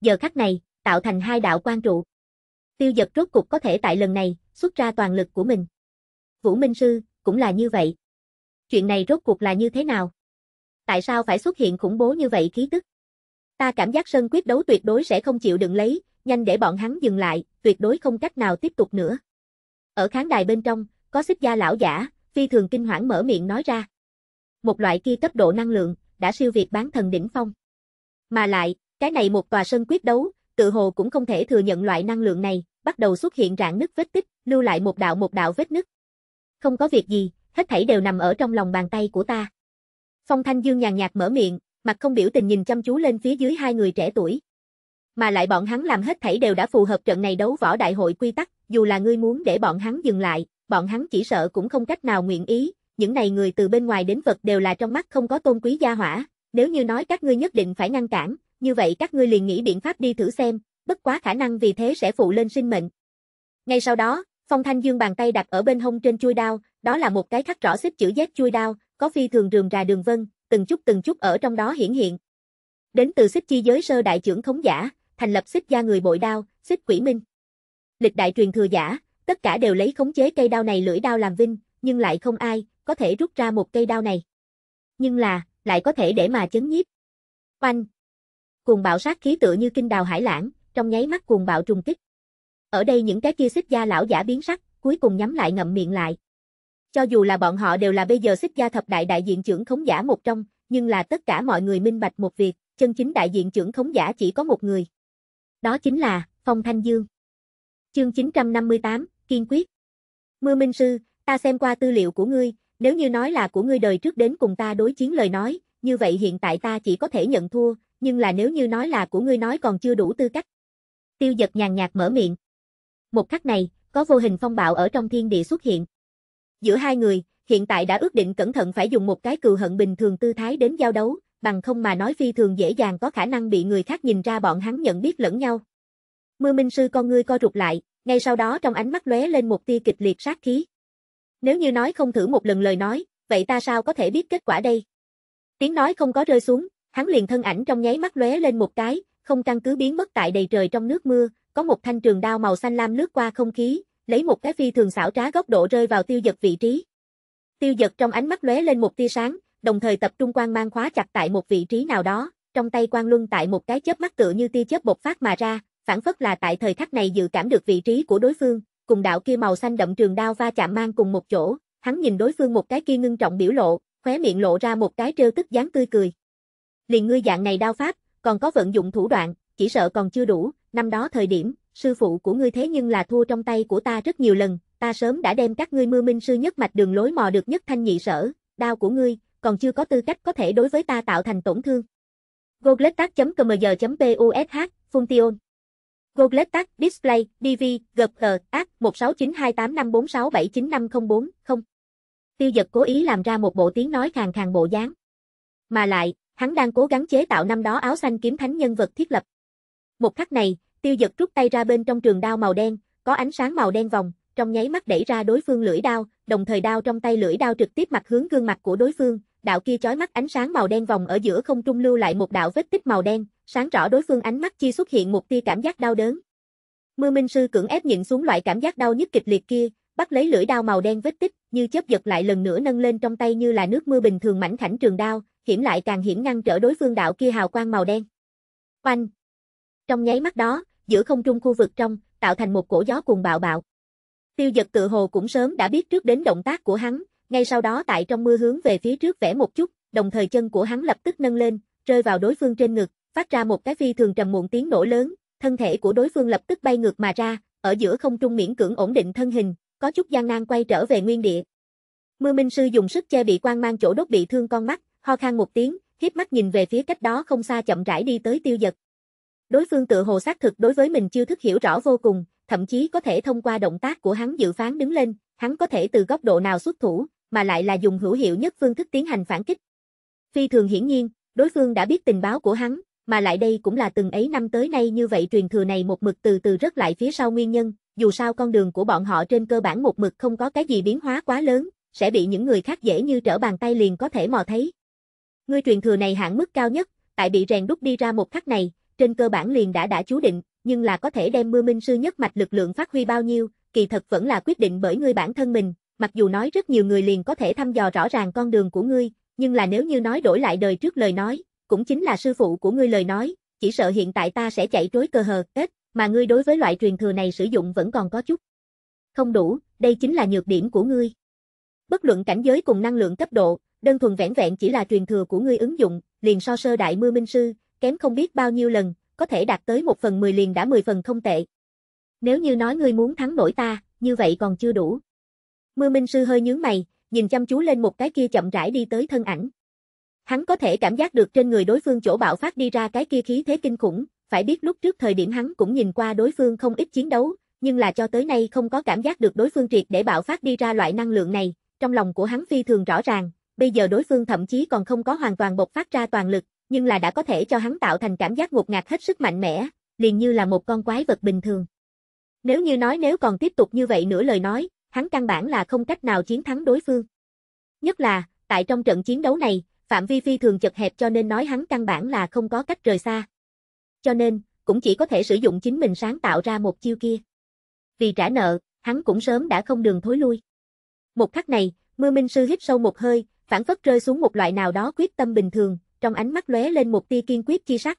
Giờ khắc này, tạo thành hai đạo quan trụ. Tiêu Dật rốt cục có thể tại lần này xuất ra toàn lực của mình. Vũ Minh sư cũng là như vậy. Chuyện này rốt cuộc là như thế nào? Tại sao phải xuất hiện khủng bố như vậy khí tức? Ta cảm giác sân quyết đấu tuyệt đối sẽ không chịu đựng lấy, nhanh để bọn hắn dừng lại, tuyệt đối không cách nào tiếp tục nữa. Ở khán đài bên trong, có xích gia lão giả, phi thường kinh hoảng mở miệng nói ra. Một loại kia cấp độ năng lượng, đã siêu việt bán thần đỉnh phong. Mà lại, cái này một tòa sân quyết đấu, tự hồ cũng không thể thừa nhận loại năng lượng này, bắt đầu xuất hiện rạn nứt vết tích, lưu lại một đạo một đạo vết nứt. Không có việc gì, hết thảy đều nằm ở trong lòng bàn tay của ta. Phong Thanh Dương nhàn nhạt mở miệng, mặt không biểu tình nhìn chăm chú lên phía dưới hai người trẻ tuổi. Mà lại bọn hắn làm hết thảy đều đã phù hợp trận này đấu võ đại hội quy tắc, dù là ngươi muốn để bọn hắn dừng lại, bọn hắn chỉ sợ cũng không cách nào nguyện ý, những này người từ bên ngoài đến vật đều là trong mắt không có tôn quý gia hỏa, nếu như nói các ngươi nhất định phải ngăn cản, như vậy các ngươi liền nghĩ biện pháp đi thử xem, bất quá khả năng vì thế sẽ phụ lên sinh mệnh. Ngay sau đó, Phong Thanh Dương bàn tay đặt ở bên hông trên chuôi đao, đó là một cái khắc rõ xếp chữ Z chuôi đao, có phi thường rườm rà đường vân, từng chút từng chút ở trong đó hiển hiện. Đến từ xích chi giới sơ đại trưởng khống giả, thành lập xích gia người bội đao, xích quỷ minh. Lịch đại truyền thừa giả, tất cả đều lấy khống chế cây đao này lưỡi đao làm vinh, nhưng lại không ai có thể rút ra một cây đao này. Nhưng là, lại có thể để mà chấn nhiếp. Oanh! Cuồng bạo sát khí tựa như kinh đào hải lãng, trong nháy mắt cuồng bạo trùng kích. Ở đây những cái kia xích gia lão giả biến sắc, cuối cùng nhắm lại ngậm miệng lại. Cho dù là bọn họ đều là bây giờ xích gia thập đại đại diện trưởng khống giả một trong, nhưng là tất cả mọi người minh bạch một việc, chân chính đại diện trưởng khống giả chỉ có một người. Đó chính là Phong Thanh Dương. Chương 958, kiên quyết. Mưa Minh Sư, ta xem qua tư liệu của ngươi, nếu như nói là của ngươi đời trước đến cùng ta đối chiến lời nói, như vậy hiện tại ta chỉ có thể nhận thua, nhưng là nếu như nói là của ngươi nói còn chưa đủ tư cách. Tiêu giật nhàn nhạt mở miệng. Một khắc này, có vô hình phong bạo ở trong thiên địa xuất hiện. Giữa hai người, hiện tại đã ước định cẩn thận phải dùng một cái cừu hận bình thường tư thái đến giao đấu, bằng không mà nói phi thường dễ dàng có khả năng bị người khác nhìn ra bọn hắn nhận biết lẫn nhau. Mưa Minh Sư con ngươi co rụt lại, ngay sau đó trong ánh mắt lóe lên một tia kịch liệt sát khí. Nếu như nói không thử một lần lời nói, vậy ta sao có thể biết kết quả đây? Tiếng nói không có rơi xuống, hắn liền thân ảnh trong nháy mắt lóe lên một cái, không căn cứ biến mất tại đầy trời trong nước mưa, có một thanh trường đao màu xanh lam lướt qua không khí, lấy một cái phi thường xảo trá góc độ rơi vào tiêu giật vị trí. Tiêu giật trong ánh mắt lóe lên một tia sáng, đồng thời tập trung quang mang khóa chặt tại một vị trí nào đó, trong tay quang luân tại một cái chớp mắt tựa như tia chớp bộc phát mà ra, phản phất là tại thời khắc này dự cảm được vị trí của đối phương, cùng đạo kia màu xanh đậm trường đao va chạm mang cùng một chỗ, hắn nhìn đối phương một cái kia ngưng trọng biểu lộ, khóe miệng lộ ra một cái trêu tức dáng tươi cười. Liền ngươi dạng này đao pháp, còn có vận dụng thủ đoạn, chỉ sợ còn chưa đủ, năm đó thời điểm, sư phụ của ngươi thế nhưng là thua trong tay của ta rất nhiều lần, ta sớm đã đem các ngươi mưa minh sư nhất mạch đường lối mò được nhất thanh nhị sở, đao của ngươi, còn chưa có tư cách có thể đối với ta tạo thành tổn thương. Gogletak.com.giờ.posh, Function Google Tag Display DV GPG AD 1692854679504 Tiêu Dật cố ý làm ra một bộ tiếng nói khàn khàn bộ dáng. Mà lại, hắn đang cố gắng chế tạo năm đó áo xanh kiếm thánh nhân vật thiết lập. Một khắc này, Tiêu Dật rút tay ra bên trong trường đao màu đen, có ánh sáng màu đen vòng, trong nháy mắt đẩy ra đối phương lưỡi đao, đồng thời đao trong tay lưỡi đao trực tiếp mặt hướng gương mặt của đối phương, đạo kia chói mắt ánh sáng màu đen vòng ở giữa không trung lưu lại một đạo vết tích màu đen, sáng rõ đối phương ánh mắt chi xuất hiện một tia cảm giác đau đớn. Mưa Minh Sư cưỡng ép nhịn xuống loại cảm giác đau nhức kịch liệt kia, bắt lấy lưỡi đao màu đen vết tích, như chớp giật lại lần nữa nâng lên trong tay như là nước mưa bình thường mảnh khảnh trường đao, hiểm lại càng hiểm ngăn trở đối phương đạo kia hào quang màu đen. Oanh! Trong nháy mắt đó, giữa không trung khu vực trong, tạo thành một cổ gió cuồng bạo bạo. Tiêu giật tự hồ cũng sớm đã biết trước đến động tác của hắn, ngay sau đó tại trong mưa hướng về phía trước vẽ một chút, đồng thời chân của hắn lập tức nâng lên, rơi vào đối phương trên ngực, phát ra một cái phi thường trầm muộn tiếng nổ lớn, thân thể của đối phương lập tức bay ngược mà ra, ở giữa không trung miễn cưỡng ổn định thân hình, có chút gian nan quay trở về nguyên địa. Mưa Minh sư dùng sức che bị quang mang chỗ đốt bị thương con mắt, ho khan một tiếng, híp mắt nhìn về phía cách đó không xa chậm rãi đi tới Tiêu Dật. Đối phương tự hồ xác thực đối với mình chưa thức hiểu rõ vô cùng, thậm chí có thể thông qua động tác của hắn dự phán đứng lên, hắn có thể từ góc độ nào xuất thủ, mà lại là dùng hữu hiệu nhất phương thức tiến hành phản kích. Phi thường hiển nhiên, đối phương đã biết tình báo của hắn, mà lại đây cũng là từng ấy năm tới nay như vậy truyền thừa này một mực từ từ rất lại phía sau nguyên nhân, dù sao con đường của bọn họ trên cơ bản một mực không có cái gì biến hóa quá lớn, sẽ bị những người khác dễ như trở bàn tay liền có thể mò thấy. Ngươi truyền thừa này hạng mức cao nhất, tại bị rèn đúc đi ra một khắc này, trên cơ bản liền đã đã chú định, nhưng là có thể đem mưa minh sư nhất mạch lực lượng phát huy bao nhiêu, kỳ thật vẫn là quyết định bởi ngươi bản thân mình, mặc dù nói rất nhiều người liền có thể thăm dò rõ ràng con đường của ngươi, nhưng là nếu như nói đổi lại đời trước lời nói, cũng chính là sư phụ của ngươi lời nói, chỉ sợ hiện tại ta sẽ chạy trối cơ hờ, kết, mà ngươi đối với loại truyền thừa này sử dụng vẫn còn có chút. Không đủ, đây chính là nhược điểm của ngươi. Bất luận cảnh giới cùng năng lượng cấp độ, đơn thuần vẻn vẹn chỉ là truyền thừa của ngươi ứng dụng, liền so sơ đại mưa minh sư, kém không biết bao nhiêu lần, có thể đạt tới một phần mười liền đã mười phần không tệ. Nếu như nói ngươi muốn thắng nổi ta, như vậy còn chưa đủ. Mưa minh sư hơi nhướng mày, nhìn chăm chú lên một cái kia chậm rãi đi tới thân ảnh. Hắn có thể cảm giác được trên người đối phương chỗ bạo phát đi ra cái kia khí thế kinh khủng, phải biết lúc trước thời điểm hắn cũng nhìn qua đối phương không ít chiến đấu, nhưng là cho tới nay không có cảm giác được đối phương triệt để bạo phát đi ra loại năng lượng này, trong lòng của hắn phi thường rõ ràng, bây giờ đối phương thậm chí còn không có hoàn toàn bộc phát ra toàn lực, nhưng là đã có thể cho hắn tạo thành cảm giác ngột ngạt hết sức mạnh mẽ, liền như là một con quái vật bình thường. Nếu như nói nếu còn tiếp tục như vậy nữa lời nói, hắn căn bản là không cách nào chiến thắng đối phương. Nhất là, tại trong trận chiến đấu này, phạm vi phi thường chật hẹp cho nên nói hắn căn bản là không có cách rời xa. Cho nên, cũng chỉ có thể sử dụng chính mình sáng tạo ra một chiêu kia. Vì trả nợ, hắn cũng sớm đã không đường thối lui. Một khắc này, mưa minh sư hít sâu một hơi, phản phất rơi xuống một loại nào đó quyết tâm bình thường, trong ánh mắt lóe lên một tia kiên quyết chi sắc.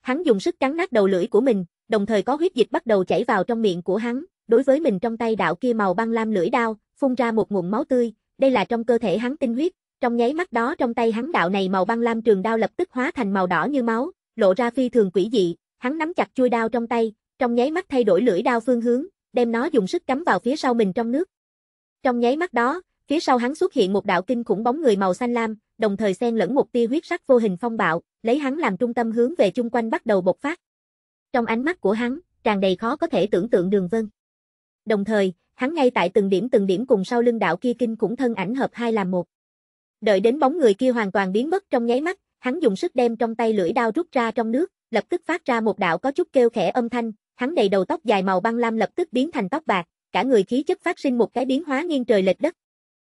Hắn dùng sức cắn nát đầu lưỡi của mình, đồng thời có huyết dịch bắt đầu chảy vào trong miệng của hắn, đối với mình trong tay đạo kia màu băng lam lưỡi đao, phun ra một nguồn máu tươi, đây là trong cơ thể hắn tinh huyết, trong nháy mắt đó trong tay hắn đạo này màu băng lam trường đao lập tức hóa thành màu đỏ như máu, lộ ra phi thường quỷ dị, hắn nắm chặt chuôi đao trong tay, trong nháy mắt thay đổi lưỡi đao phương hướng, đem nó dùng sức cắm vào phía sau mình trong nước. Trong nháy mắt đó, phía sau hắn xuất hiện một đạo kinh khủng bóng người màu xanh lam, đồng thời xen lẫn một tia huyết sắc vô hình phong bạo, lấy hắn làm trung tâm hướng về chung quanh bắt đầu bộc phát. Trong ánh mắt của hắn, tràn đầy khó có thể tưởng tượng đường vân. Đồng thời, hắn ngay tại từng điểm từng điểm cùng sau lưng đạo kia kinh khủng thân ảnh hợp hai làm một. Đợi đến bóng người kia hoàn toàn biến mất trong nháy mắt, hắn dùng sức đem trong tay lưỡi đao rút ra trong nước, lập tức phát ra một đạo có chút kêu khẽ âm thanh, hắn đầy đầu tóc dài màu băng lam lập tức biến thành tóc bạc, cả người khí chất phát sinh một cái biến hóa nghiêng trời lệch đất.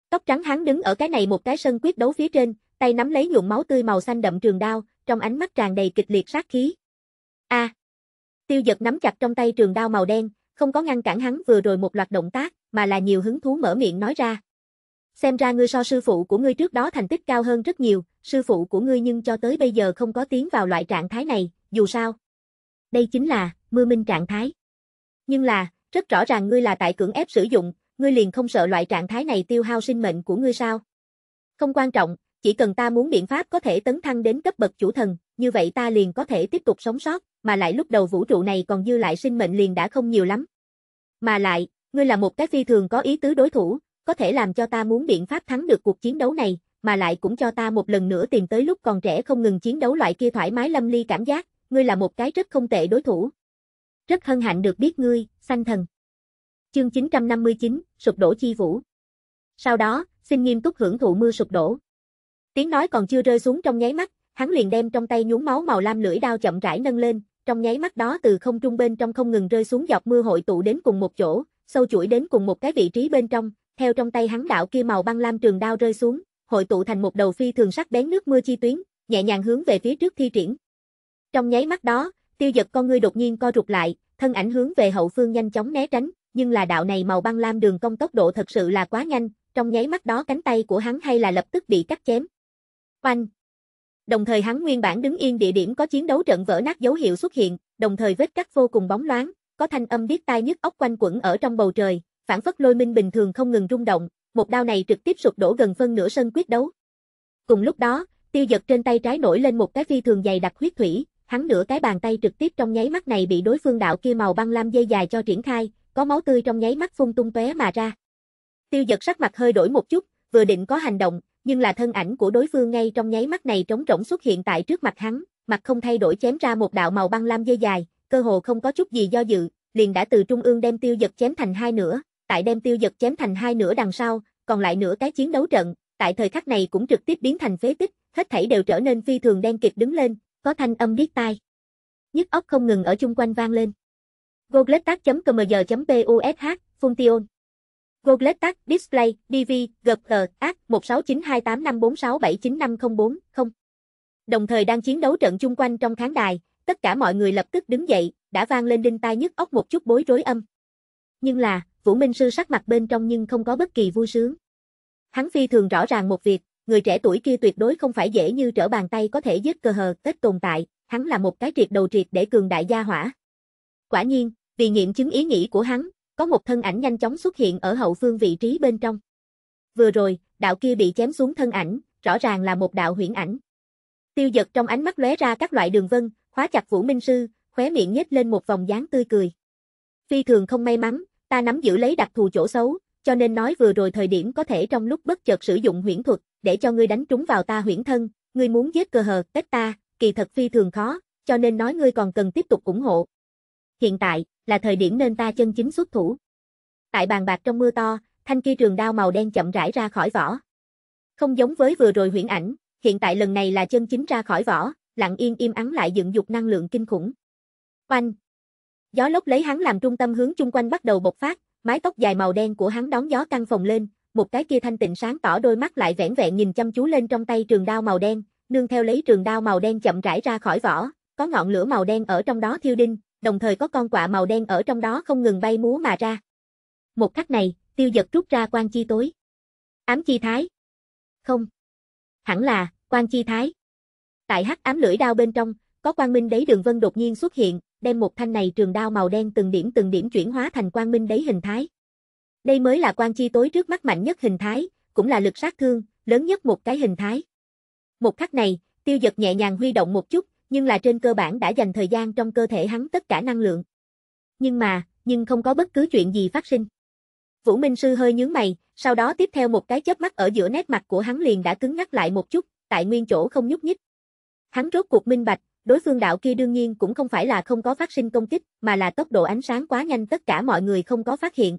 Tóc trắng hắn đứng ở cái này một cái sân quyết đấu phía trên, tay nắm lấy nhuộm máu tươi màu xanh đậm trường đao, trong ánh mắt tràn đầy kịch liệt sát khí. A. tiêu Dật nắm chặt trong tay trường đao màu đen, không có ngăn cản hắn vừa rồi một loạt động tác, mà là nhiều hứng thú mở miệng nói ra. Xem ra ngươi so sư phụ của ngươi trước đó thành tích cao hơn rất nhiều, sư phụ của ngươi nhưng cho tới bây giờ không có tiến vào loại trạng thái này, dù sao. Đây chính là mưa minh trạng thái. Nhưng là, rất rõ ràng ngươi là tại cưỡng ép sử dụng, ngươi liền không sợ loại trạng thái này tiêu hao sinh mệnh của ngươi sao? Không quan trọng, chỉ cần ta muốn biện pháp có thể tấn thăng đến cấp bậc chủ thần, như vậy ta liền có thể tiếp tục sống sót, mà lại lúc đầu vũ trụ này còn dư lại sinh mệnh liền đã không nhiều lắm. Mà lại, ngươi là một cái phi thường có ý tứ đối thủ, có thể làm cho ta muốn biện pháp thắng được cuộc chiến đấu này, mà lại cũng cho ta một lần nữa tìm tới lúc còn trẻ không ngừng chiến đấu loại kia thoải mái lâm ly cảm giác, ngươi là một cái rất không tệ đối thủ. Rất hân hạnh được biết ngươi, xanh thần. Chương 959, sụp đổ chi vũ. Sau đó, xin nghiêm túc hưởng thụ mưa sụp đổ. Tiếng nói còn chưa rơi xuống trong nháy mắt, hắn liền đem trong tay nhuốm máu màu lam lưỡi đao chậm rãi nâng lên, trong nháy mắt đó từ không trung bên trong không ngừng rơi xuống dọc mưa hội tụ đến cùng một chỗ, sâu chuỗi đến cùng một cái vị trí bên trong, theo trong tay hắn đạo kia màu băng lam trường đao rơi xuống, hội tụ thành một đầu phi thường sắc bén nước mưa chi tuyến, nhẹ nhàng hướng về phía trước thi triển. Trong nháy mắt đó, tiêu giật con ngươi đột nhiên co rụt lại, thân ảnh hướng về hậu phương nhanh chóng né tránh, nhưng là đạo này màu băng lam đường công tốc độ thật sự là quá nhanh, trong nháy mắt đó cánh tay của hắn hay là lập tức bị cắt chém. Oanh! Đồng thời hắn nguyên bản đứng yên địa điểm có chiến đấu trận vỡ nát dấu hiệu xuất hiện, đồng thời vết cắt vô cùng bóng loáng, có thanh âm điếc tai nhức óc quanh quẩn ở trong bầu trời, phản phất lôi minh bình thường không ngừng rung động, một đao này trực tiếp sụp đổ gần phân nửa sân quyết đấu. Cùng lúc đó, tiêu giật trên tay trái nổi lên một cái phi thường dày đặc huyết thủy, hắn nửa cái bàn tay trực tiếp trong nháy mắt này bị đối phương đạo kia màu băng lam dây dài cho triển khai, có máu tươi trong nháy mắt phun tung tóe mà ra. Tiêu giật sắc mặt hơi đổi một chút, vừa định có hành động, nhưng là thân ảnh của đối phương ngay trong nháy mắt này trống rỗng xuất hiện tại trước mặt hắn, mặt không thay đổi chém ra một đạo màu băng lam dây dài, cơ hồ không có chút gì do dự, liền đã từ trung ương đem tiêu giật chém thành hai nửa, tại đem tiêu giật chém thành hai nửa đằng sau, còn lại nửa cái chiến đấu trận, tại thời khắc này cũng trực tiếp biến thành phế tích, hết thảy đều trở nên phi thường đen kịt đứng lên, có thanh âm điếc tai. nhất ốc không ngừng ở chung quanh vang lên. Gogletac.cmg.push, Function. Gogletac Display, DV, GG, AC 16928546795040, Đồng thời đang chiến đấu trận chung quanh trong khán đài, tất cả mọi người lập tức đứng dậy, đã vang lên đinh tai nhất ốc một chút bối rối âm. Nhưng là, Vũ Minh Sư sắc mặt bên trong nhưng không có bất kỳ vui sướng. Hắn phi thường rõ ràng một việc, người trẻ tuổi kia tuyệt đối không phải dễ như trở bàn tay có thể giết cơ hờ ít tồn tại, hắn là một cái triệt đầu triệt để cường đại gia hỏa. Quả nhiên, vì nghiệm chứng ý nghĩ của hắn, có một thân ảnh nhanh chóng xuất hiện ở hậu phương vị trí bên trong. Vừa rồi, đạo kia bị chém xuống thân ảnh, rõ ràng là một đạo huyễn ảnh. Tiêu giật trong ánh mắt lóe ra các loại đường vân, khóa chặt Vũ Minh Sư, khóe miệng nhếch lên một vòng dáng tươi cười. Phi thường không may mắn, ta nắm giữ lấy đặc thù chỗ xấu, cho nên nói vừa rồi thời điểm có thể trong lúc bất chợt sử dụng huyễn thuật, để cho ngươi đánh trúng vào ta huyễn thân, ngươi muốn giết cơ hờ, ếch ta, kỳ thật phi thường khó, cho nên nói ngươi còn cần tiếp tục ủng hộ. Hiện tại, là thời điểm nên ta chân chính xuất thủ. Tại bàn bạc trong mưa to, thanh kia trường đao màu đen chậm rãi ra khỏi vỏ. Không giống với vừa rồi huyễn ảnh, hiện tại lần này là chân chính ra khỏi vỏ, lặng yên im ắng lại dựng dục năng lượng kinh khủng. Oanh, Gió lốc lấy hắn làm trung tâm hướng chung quanh bắt đầu bộc phát, mái tóc dài màu đen của hắn đón gió căng phồng lên, một cái kia thanh tịnh sáng tỏ đôi mắt lại vẻn vẹn nhìn chăm chú lên trong tay trường đao màu đen, nương theo lấy trường đao màu đen chậm rãi ra khỏi vỏ, có ngọn lửa màu đen ở trong đó thiêu đinh, đồng thời có con quạ màu đen ở trong đó không ngừng bay múa mà ra. Một khắc này, tiêu giật rút ra quan chi tối. Ám chi thái. Không. Hẳn là, quan chi thái. Tại hắc ám lưỡi đao bên trong, có quan minh đấy đường vân đột nhiên xuất hiện, đem một thanh này trường đao màu đen từng điểm từng điểm chuyển hóa thành quang minh đấy hình thái. Đây mới là quang chi tối trước mắt mạnh nhất hình thái, cũng là lực sát thương, lớn nhất một cái hình thái. Một khắc này, tiêu giật nhẹ nhàng huy động một chút, nhưng là trên cơ bản đã dành thời gian trong cơ thể hắn tất cả năng lượng. Nhưng mà, nhưng không có bất cứ chuyện gì phát sinh. Vũ Minh Sư hơi nhướng mày, sau đó tiếp theo một cái chớp mắt ở giữa nét mặt của hắn liền đã cứng ngắt lại một chút, tại nguyên chỗ không nhúc nhích. Hắn rốt cuộc minh bạch, Đối phương đạo kia đương nhiên cũng không phải là không có phát sinh công kích, mà là tốc độ ánh sáng quá nhanh tất cả mọi người không có phát hiện.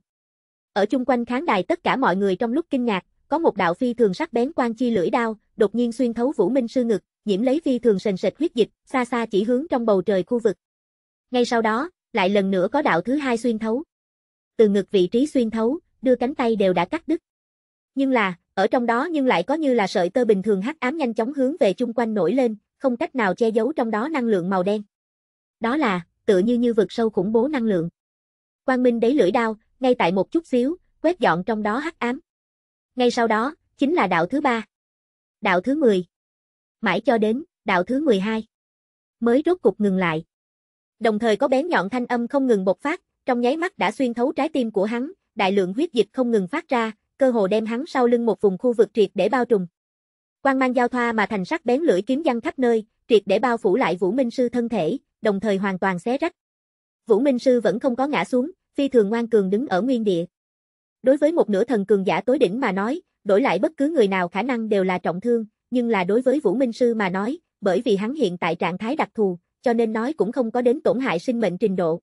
Ở chung quanh kháng đài tất cả mọi người trong lúc kinh ngạc, có một đạo phi thường sắc bén quan chi lưỡi đao, đột nhiên xuyên thấu Vũ Minh sư ngực, nhiễm lấy phi thường sền sệt huyết dịch, xa xa chỉ hướng trong bầu trời khu vực. Ngay sau đó, lại lần nữa có đạo thứ hai xuyên thấu. Từ ngực vị trí xuyên thấu, đưa cánh tay đều đã cắt đứt. Nhưng là, ở trong đó nhưng lại có như là sợi tơ bình thường hắc ám nhanh chóng hướng về chung quanh nổi lên, không cách nào che giấu trong đó năng lượng màu đen. Đó là, tựa như như vực sâu khủng bố năng lượng. Quang minh đế lưỡi đao, ngay tại một chút xíu, quét dọn trong đó hắc ám. Ngay sau đó, chính là đạo thứ ba. Đạo thứ 10. Mãi cho đến, đạo thứ 12. Mới rốt cục ngừng lại. Đồng thời có bén nhọn thanh âm không ngừng bộc phát, trong nháy mắt đã xuyên thấu trái tim của hắn, đại lượng huyết dịch không ngừng phát ra, cơ hồ đem hắn sau lưng một vùng khu vực triệt để bao trùm. Quan mang giao thoa mà thành sắc bén lưỡi kiếm giăng khắp nơi, triệt để bao phủ lại Vũ Minh Sư thân thể, đồng thời hoàn toàn xé rách. Vũ Minh Sư vẫn không có ngã xuống, phi thường ngoan cường đứng ở nguyên địa. Đối với một nửa thần cường giả tối đỉnh mà nói, đổi lại bất cứ người nào khả năng đều là trọng thương, nhưng là đối với Vũ Minh Sư mà nói, bởi vì hắn hiện tại trạng thái đặc thù, cho nên nói cũng không có đến tổn hại sinh mệnh trình độ.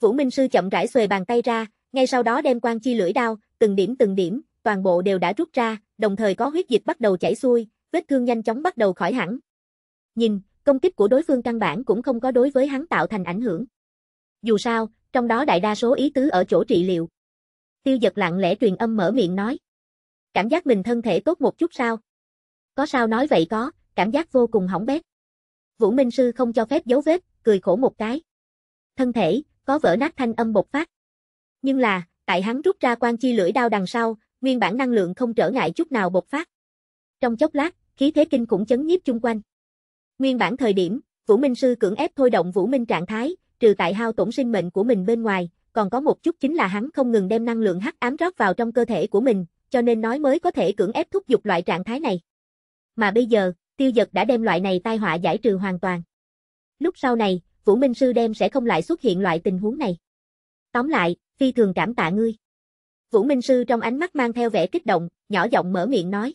Vũ Minh Sư chậm rãi xuề bàn tay ra, ngay sau đó đem quan chi lưỡi đao, từng điểm từng điểm, toàn bộ đều đã rút ra, đồng thời có huyết dịch bắt đầu chảy xuôi, vết thương nhanh chóng bắt đầu khỏi hẳn. Nhìn, công kích của đối phương căn bản cũng không có đối với hắn tạo thành ảnh hưởng. Dù sao, trong đó đại đa số ý tứ ở chỗ trị liệu. Tiêu giật lặng lẽ truyền âm mở miệng nói. Cảm giác mình thân thể tốt một chút sao? Có sao nói vậy có, cảm giác vô cùng hỏng bét. Vũ Minh Sư không cho phép dấu vết, cười khổ một cái. Thân thể, có vỡ nát thanh âm bột phát. Nhưng là, tại hắn rút ra quan chi lưỡi đao đằng sau, nguyên bản năng lượng không trở ngại chút nào bộc phát. Trong chốc lát, khí thế kinh cũng chấn nhiếp chung quanh. Nguyên bản thời điểm, Vũ Minh sư cưỡng ép thôi động Vũ Minh trạng thái, trừ tại hao tổn sinh mệnh của mình bên ngoài, còn có một chút chính là hắn không ngừng đem năng lượng hắc ám rót vào trong cơ thể của mình, cho nên nói mới có thể cưỡng ép thúc giục loại trạng thái này. Mà bây giờ, Tiêu giật đã đem loại này tai họa giải trừ hoàn toàn. Lúc sau này, Vũ Minh sư đem sẽ không lại xuất hiện loại tình huống này. Tóm lại, phi thường cảm tạ ngươi. Vũ Minh Sư trong ánh mắt mang theo vẻ kích động, nhỏ giọng mở miệng nói.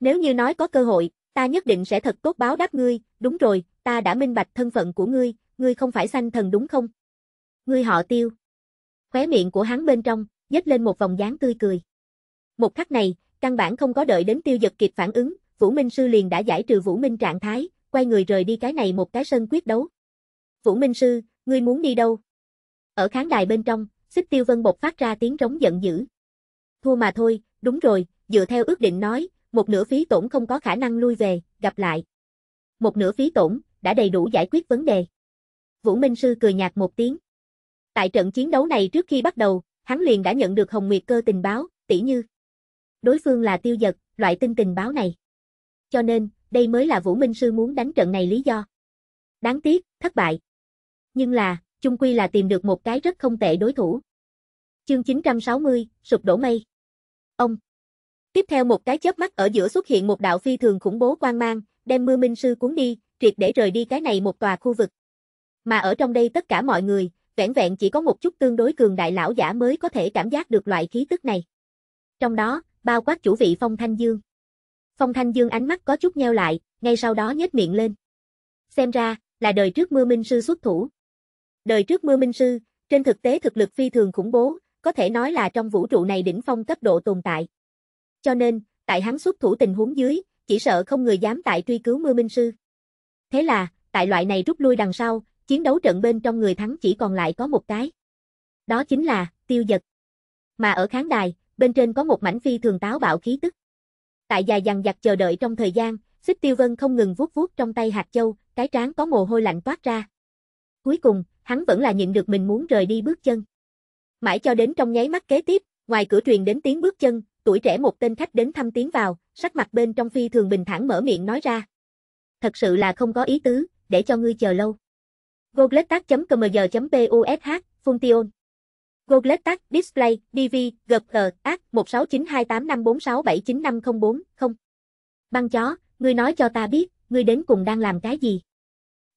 Nếu như nói có cơ hội, ta nhất định sẽ thật tốt báo đáp ngươi, đúng rồi, ta đã minh bạch thân phận của ngươi, ngươi không phải sanh thần đúng không? Ngươi họ tiêu. Khóe miệng của hắn bên trong, nhếch lên một vòng dáng tươi cười. Một khắc này, căn bản không có đợi đến tiêu giật kịp phản ứng, Vũ Minh Sư liền đã giải trừ Vũ Minh trạng thái, quay người rời đi cái này một cái sân quyết đấu. Vũ Minh Sư, ngươi muốn đi đâu? Ở khán đài bên trong, xích tiêu vân bộc phát ra tiếng trống giận dữ. Thua mà thôi, đúng rồi, dựa theo ước định nói, một nửa phí tổn không có khả năng lui về, gặp lại. Một nửa phí tổn, đã đầy đủ giải quyết vấn đề. Vũ Minh Sư cười nhạt một tiếng. Tại trận chiến đấu này trước khi bắt đầu, hắn liền đã nhận được Hồng Nguyệt Cơ tình báo, tỷ như. Đối phương là tiêu giật, loại tin tình báo này. Cho nên, đây mới là Vũ Minh Sư muốn đánh trận này lý do. Đáng tiếc, thất bại. Nhưng là, chung quy là tìm được một cái rất không tệ đối thủ. Chương 960, sụp đổ mây. Ông. Tiếp theo một cái chớp mắt ở giữa xuất hiện một đạo phi thường khủng bố quang mang, đem mưa minh sư cuốn đi, triệt để rời đi cái này một tòa khu vực. Mà ở trong đây tất cả mọi người, vẻn vẹn chỉ có một chút tương đối cường đại lão giả mới có thể cảm giác được loại khí tức này. Trong đó, bao quát chủ vị Phong Thanh Dương. Phong Thanh Dương ánh mắt có chút nheo lại, ngay sau đó nhếch miệng lên. Xem ra, là đời trước mưa minh sư xuất thủ. Đời trước mưa minh sư, trên thực tế thực lực phi thường khủng bố, có thể nói là trong vũ trụ này đỉnh phong cấp độ tồn tại. Cho nên, tại hắn xuất thủ tình huống dưới, chỉ sợ không người dám tại truy cứu mưa minh sư. Thế là, tại loại này rút lui đằng sau, chiến đấu trận bên trong người thắng chỉ còn lại có một cái. Đó chính là, tiêu giật. Mà ở khán đài, bên trên có một mảnh phi thường táo bạo khí tức. Tại dài dằng dặc chờ đợi trong thời gian, xích tiêu vân không ngừng vuốt vuốt trong tay hạt châu, cái trán có mồ hôi lạnh toát ra. Cuối cùng, hắn vẫn là nhịn được mình muốn rời đi bước chân. Mãi cho đến trong nháy mắt kế tiếp, ngoài cửa truyền đến tiếng bước chân, tuổi trẻ một tên khách đến thăm tiếng vào, sắc mặt bên trong phi thường bình thản mở miệng nói ra. Thật sự là không có ý tứ, để cho ngươi chờ lâu. Gogletac.cmg.push, Function. Gogletac, Display, DV, GG, AC, 1692854679504, 0. Băng chó, ngươi nói cho ta biết, ngươi đến cùng đang làm cái gì?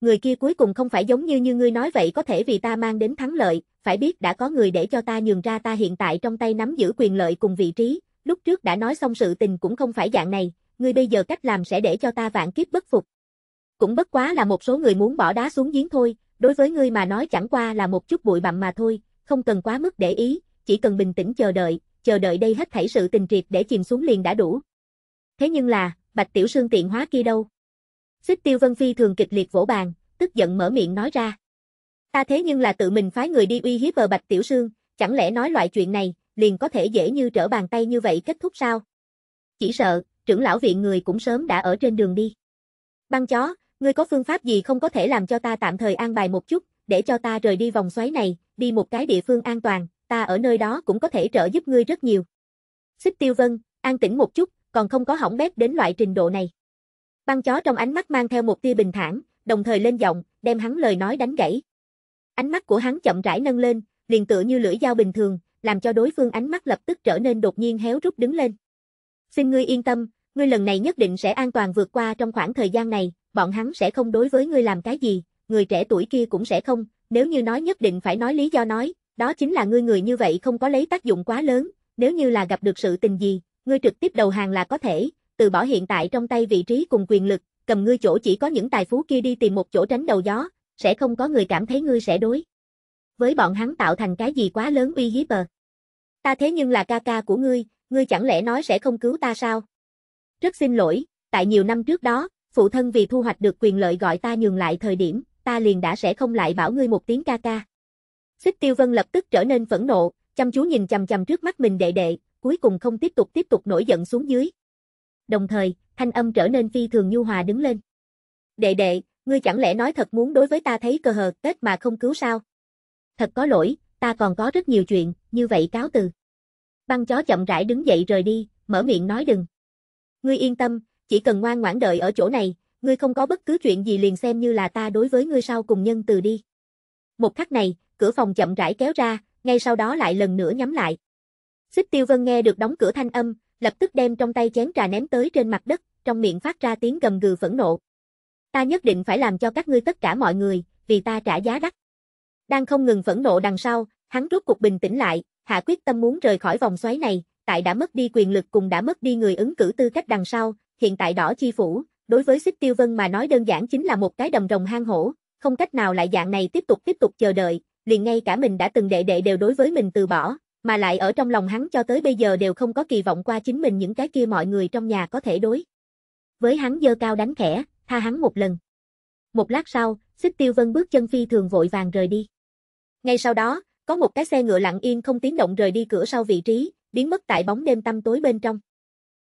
người kia cuối cùng không phải giống như như ngươi nói vậy có thể vì ta mang đến thắng lợi, phải biết đã có người để cho ta nhường ra ta hiện tại trong tay nắm giữ quyền lợi cùng vị trí, lúc trước đã nói xong sự tình cũng không phải dạng này, ngươi bây giờ cách làm sẽ để cho ta vạn kiếp bất phục. Cũng bất quá là một số người muốn bỏ đá xuống giếng thôi, đối với ngươi mà nói chẳng qua là một chút bụi bặm mà thôi, không cần quá mức để ý, chỉ cần bình tĩnh chờ đợi, chờ đợi đây hết thảy sự tình triệt để chìm xuống liền đã đủ. Thế nhưng là, Bạch Tiểu Sương tiện hóa kia đâu? Xích tiêu vân phi thường kịch liệt vỗ bàn, tức giận mở miệng nói ra. Ta thế nhưng là tự mình phái người đi uy hiếp bờ bạch tiểu sương, chẳng lẽ nói loại chuyện này, liền có thể dễ như trở bàn tay như vậy kết thúc sao? Chỉ sợ, trưởng lão viện người cũng sớm đã ở trên đường đi. Băng chó, ngươi có phương pháp gì không có thể làm cho ta tạm thời an bài một chút, để cho ta rời đi vòng xoáy này, đi một cái địa phương an toàn, ta ở nơi đó cũng có thể trợ giúp ngươi rất nhiều. Xích tiêu vân, an tĩnh một chút, còn không có hỏng bét đến loại trình độ này. Băng chó trong ánh mắt mang theo một tia bình thản, đồng thời lên giọng, đem hắn lời nói đánh gãy. Ánh mắt của hắn chậm rãi nâng lên, liền tựa như lưỡi dao bình thường, làm cho đối phương ánh mắt lập tức trở nên đột nhiên héo rút đứng lên. Xin ngươi yên tâm, ngươi lần này nhất định sẽ an toàn vượt qua trong khoảng thời gian này, bọn hắn sẽ không đối với ngươi làm cái gì, người trẻ tuổi kia cũng sẽ không, nếu như nói nhất định phải nói lý do nói, đó chính là ngươi người như vậy không có lấy tác dụng quá lớn, nếu như là gặp được sự tình gì, ngươi trực tiếp đầu hàng là có thể, từ bỏ hiện tại trong tay vị trí cùng quyền lực, cầm ngươi chỗ chỉ có những tài phú kia đi tìm một chỗ tránh đầu gió, sẽ không có người cảm thấy ngươi sẽ đối. Với bọn hắn tạo thành cái gì quá lớn uy hiếp à. Ta thế nhưng là ca ca của ngươi, ngươi chẳng lẽ nói sẽ không cứu ta sao? Rất xin lỗi, tại nhiều năm trước đó, phụ thân vì thu hoạch được quyền lợi gọi ta nhường lại thời điểm, ta liền đã sẽ không lại bảo ngươi một tiếng ca ca. Xích Tiêu Vân lập tức trở nên phẫn nộ, chăm chú nhìn chằm chằm trước mắt mình đệ đệ, cuối cùng không tiếp tục tiếp tục nổi giận xuống dưới, đồng thời, thanh âm trở nên phi thường nhu hòa đứng lên. Đệ đệ, ngươi chẳng lẽ nói thật muốn đối với ta thấy cơ hờ kết mà không cứu sao? Thật có lỗi, ta còn có rất nhiều chuyện, như vậy cáo từ. Băng chó chậm rãi đứng dậy rời đi, mở miệng nói đừng. Ngươi yên tâm, chỉ cần ngoan ngoãn đợi ở chỗ này, ngươi không có bất cứ chuyện gì liền xem như là ta đối với ngươi sau cùng nhân từ đi. Một khắc này, cửa phòng chậm rãi kéo ra, ngay sau đó lại lần nữa nhắm lại. Xích Tiêu Vân nghe được đóng cửa thanh âm, lập tức đem trong tay chén trà ném tới trên mặt đất, trong miệng phát ra tiếng gầm gừ phẫn nộ. Ta nhất định phải làm cho các ngươi tất cả mọi người, vì ta trả giá đắt. Đang không ngừng phẫn nộ đằng sau, hắn rút cuộc bình tĩnh lại, hạ quyết tâm muốn rời khỏi vòng xoáy này, tại đã mất đi quyền lực cùng đã mất đi người ứng cử tư cách đằng sau, hiện tại đỏ chi phủ, đối với Xích Tiêu Vân mà nói đơn giản chính là một cái đầm rồng hang hổ, không cách nào lại dạng này tiếp tục tiếp tục chờ đợi, liền ngay cả mình đã từng đệ đệ đều đối với mình từ bỏ, mà lại ở trong lòng hắn cho tới bây giờ đều không có kỳ vọng qua chính mình những cái kia mọi người trong nhà có thể đối. Với hắn dơ cao đánh khẽ, tha hắn một lần. Một lát sau, xích tiêu vân bước chân phi thường vội vàng rời đi. Ngay sau đó, có một cái xe ngựa lặng yên không tiếng động rời đi cửa sau vị trí, biến mất tại bóng đêm tăm tối bên trong.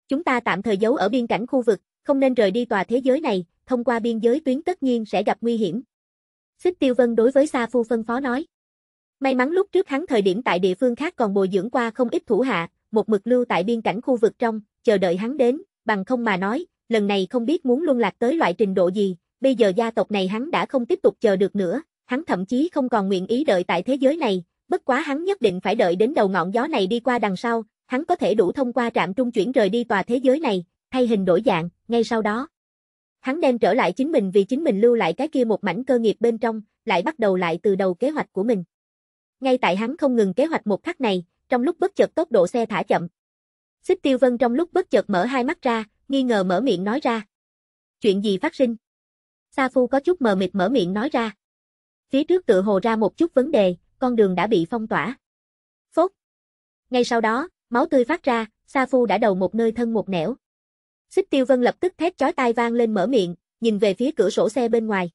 Chúng ta tạm thời giấu ở biên cảnh khu vực, không nên rời đi tòa thế giới này, thông qua biên giới tuyến tất nhiên sẽ gặp nguy hiểm. Xích Tiêu Vân đối với Sa Phu phân phó nói. May mắn lúc trước hắn thời điểm tại địa phương khác còn bồi dưỡng qua không ít thủ hạ, một mực lưu tại biên cảnh khu vực trong, chờ đợi hắn đến, bằng không mà nói, lần này không biết muốn luân lạc tới loại trình độ gì, bây giờ gia tộc này hắn đã không tiếp tục chờ được nữa, hắn thậm chí không còn nguyện ý đợi tại thế giới này, bất quá hắn nhất định phải đợi đến đầu ngọn gió này đi qua đằng sau, hắn có thể đủ thông qua trạm trung chuyển rời đi tòa thế giới này, thay hình đổi dạng, ngay sau đó. Hắn đem trở lại chính mình vì chính mình lưu lại cái kia một mảnh cơ nghiệp bên trong, lại bắt đầu lại từ đầu kế hoạch của mình. Ngay tại hắn không ngừng kế hoạch một khắc này, trong lúc bất chợt tốc độ xe thả chậm. Xích Tiêu Vân trong lúc bất chợt mở hai mắt ra, nghi ngờ mở miệng nói ra. Chuyện gì phát sinh? Sa Phu có chút mờ mịt mở miệng nói ra. Phía trước tự hồ ra một chút vấn đề, con đường đã bị phong tỏa. Phốt. Ngay sau đó, máu tươi phát ra, Sa Phu đã đầu một nơi thân một nẻo. Xích Tiêu Vân lập tức thét chói tai vang lên mở miệng, nhìn về phía cửa sổ xe bên ngoài.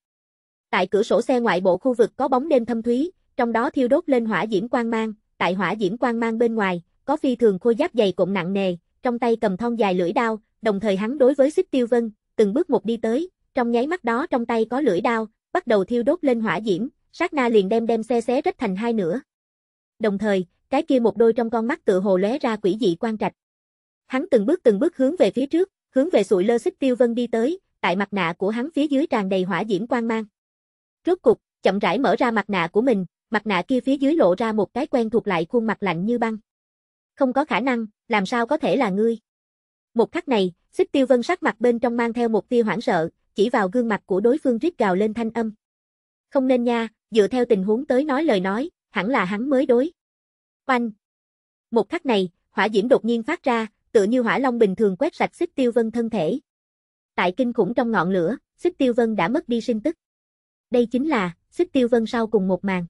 Tại cửa sổ xe ngoại bộ khu vực có bóng đêm thâm thúy, trong đó thiêu đốt lên hỏa diễm quang mang, tại hỏa diễm quang mang bên ngoài, có phi thường khôi giáp dày cộm nặng nề, trong tay cầm thon dài lưỡi đao, đồng thời hắn đối với Xích Tiêu Vân, từng bước một đi tới, trong nháy mắt đó trong tay có lưỡi đao, bắt đầu thiêu đốt lên hỏa diễm, sát na liền đem đem xe xé rách thành hai nửa. Đồng thời, cái kia một đôi trong con mắt tựa hồ lóe ra quỷ dị quan trạch. Hắn từng bước từng bước hướng về phía trước, hướng về sụi lơ Xích Tiêu Vân đi tới, tại mặt nạ của hắn phía dưới tràn đầy hỏa diễm quang mang. Rốt cục, chậm rãi mở ra mặt nạ của mình, mặt nạ kia phía dưới lộ ra một cái quen thuộc lại khuôn mặt lạnh như băng. Không có khả năng, làm sao có thể là ngươi? Một khắc này, xích tiêu vân sắc mặt bên trong mang theo một tia hoảng sợ, chỉ vào gương mặt của đối phương rít gào lên thanh âm. Không nên nha, dựa theo tình huống tới nói lời nói, hẳn là hắn mới đối. Oanh! Một khắc này, hỏa diễm đột nhiên phát ra, tựa như hỏa long bình thường quét sạch xích tiêu vân thân thể. Tại kinh khủng trong ngọn lửa, xích tiêu vân đã mất đi sinh tức. Đây chính là xích tiêu vân sau cùng một màn.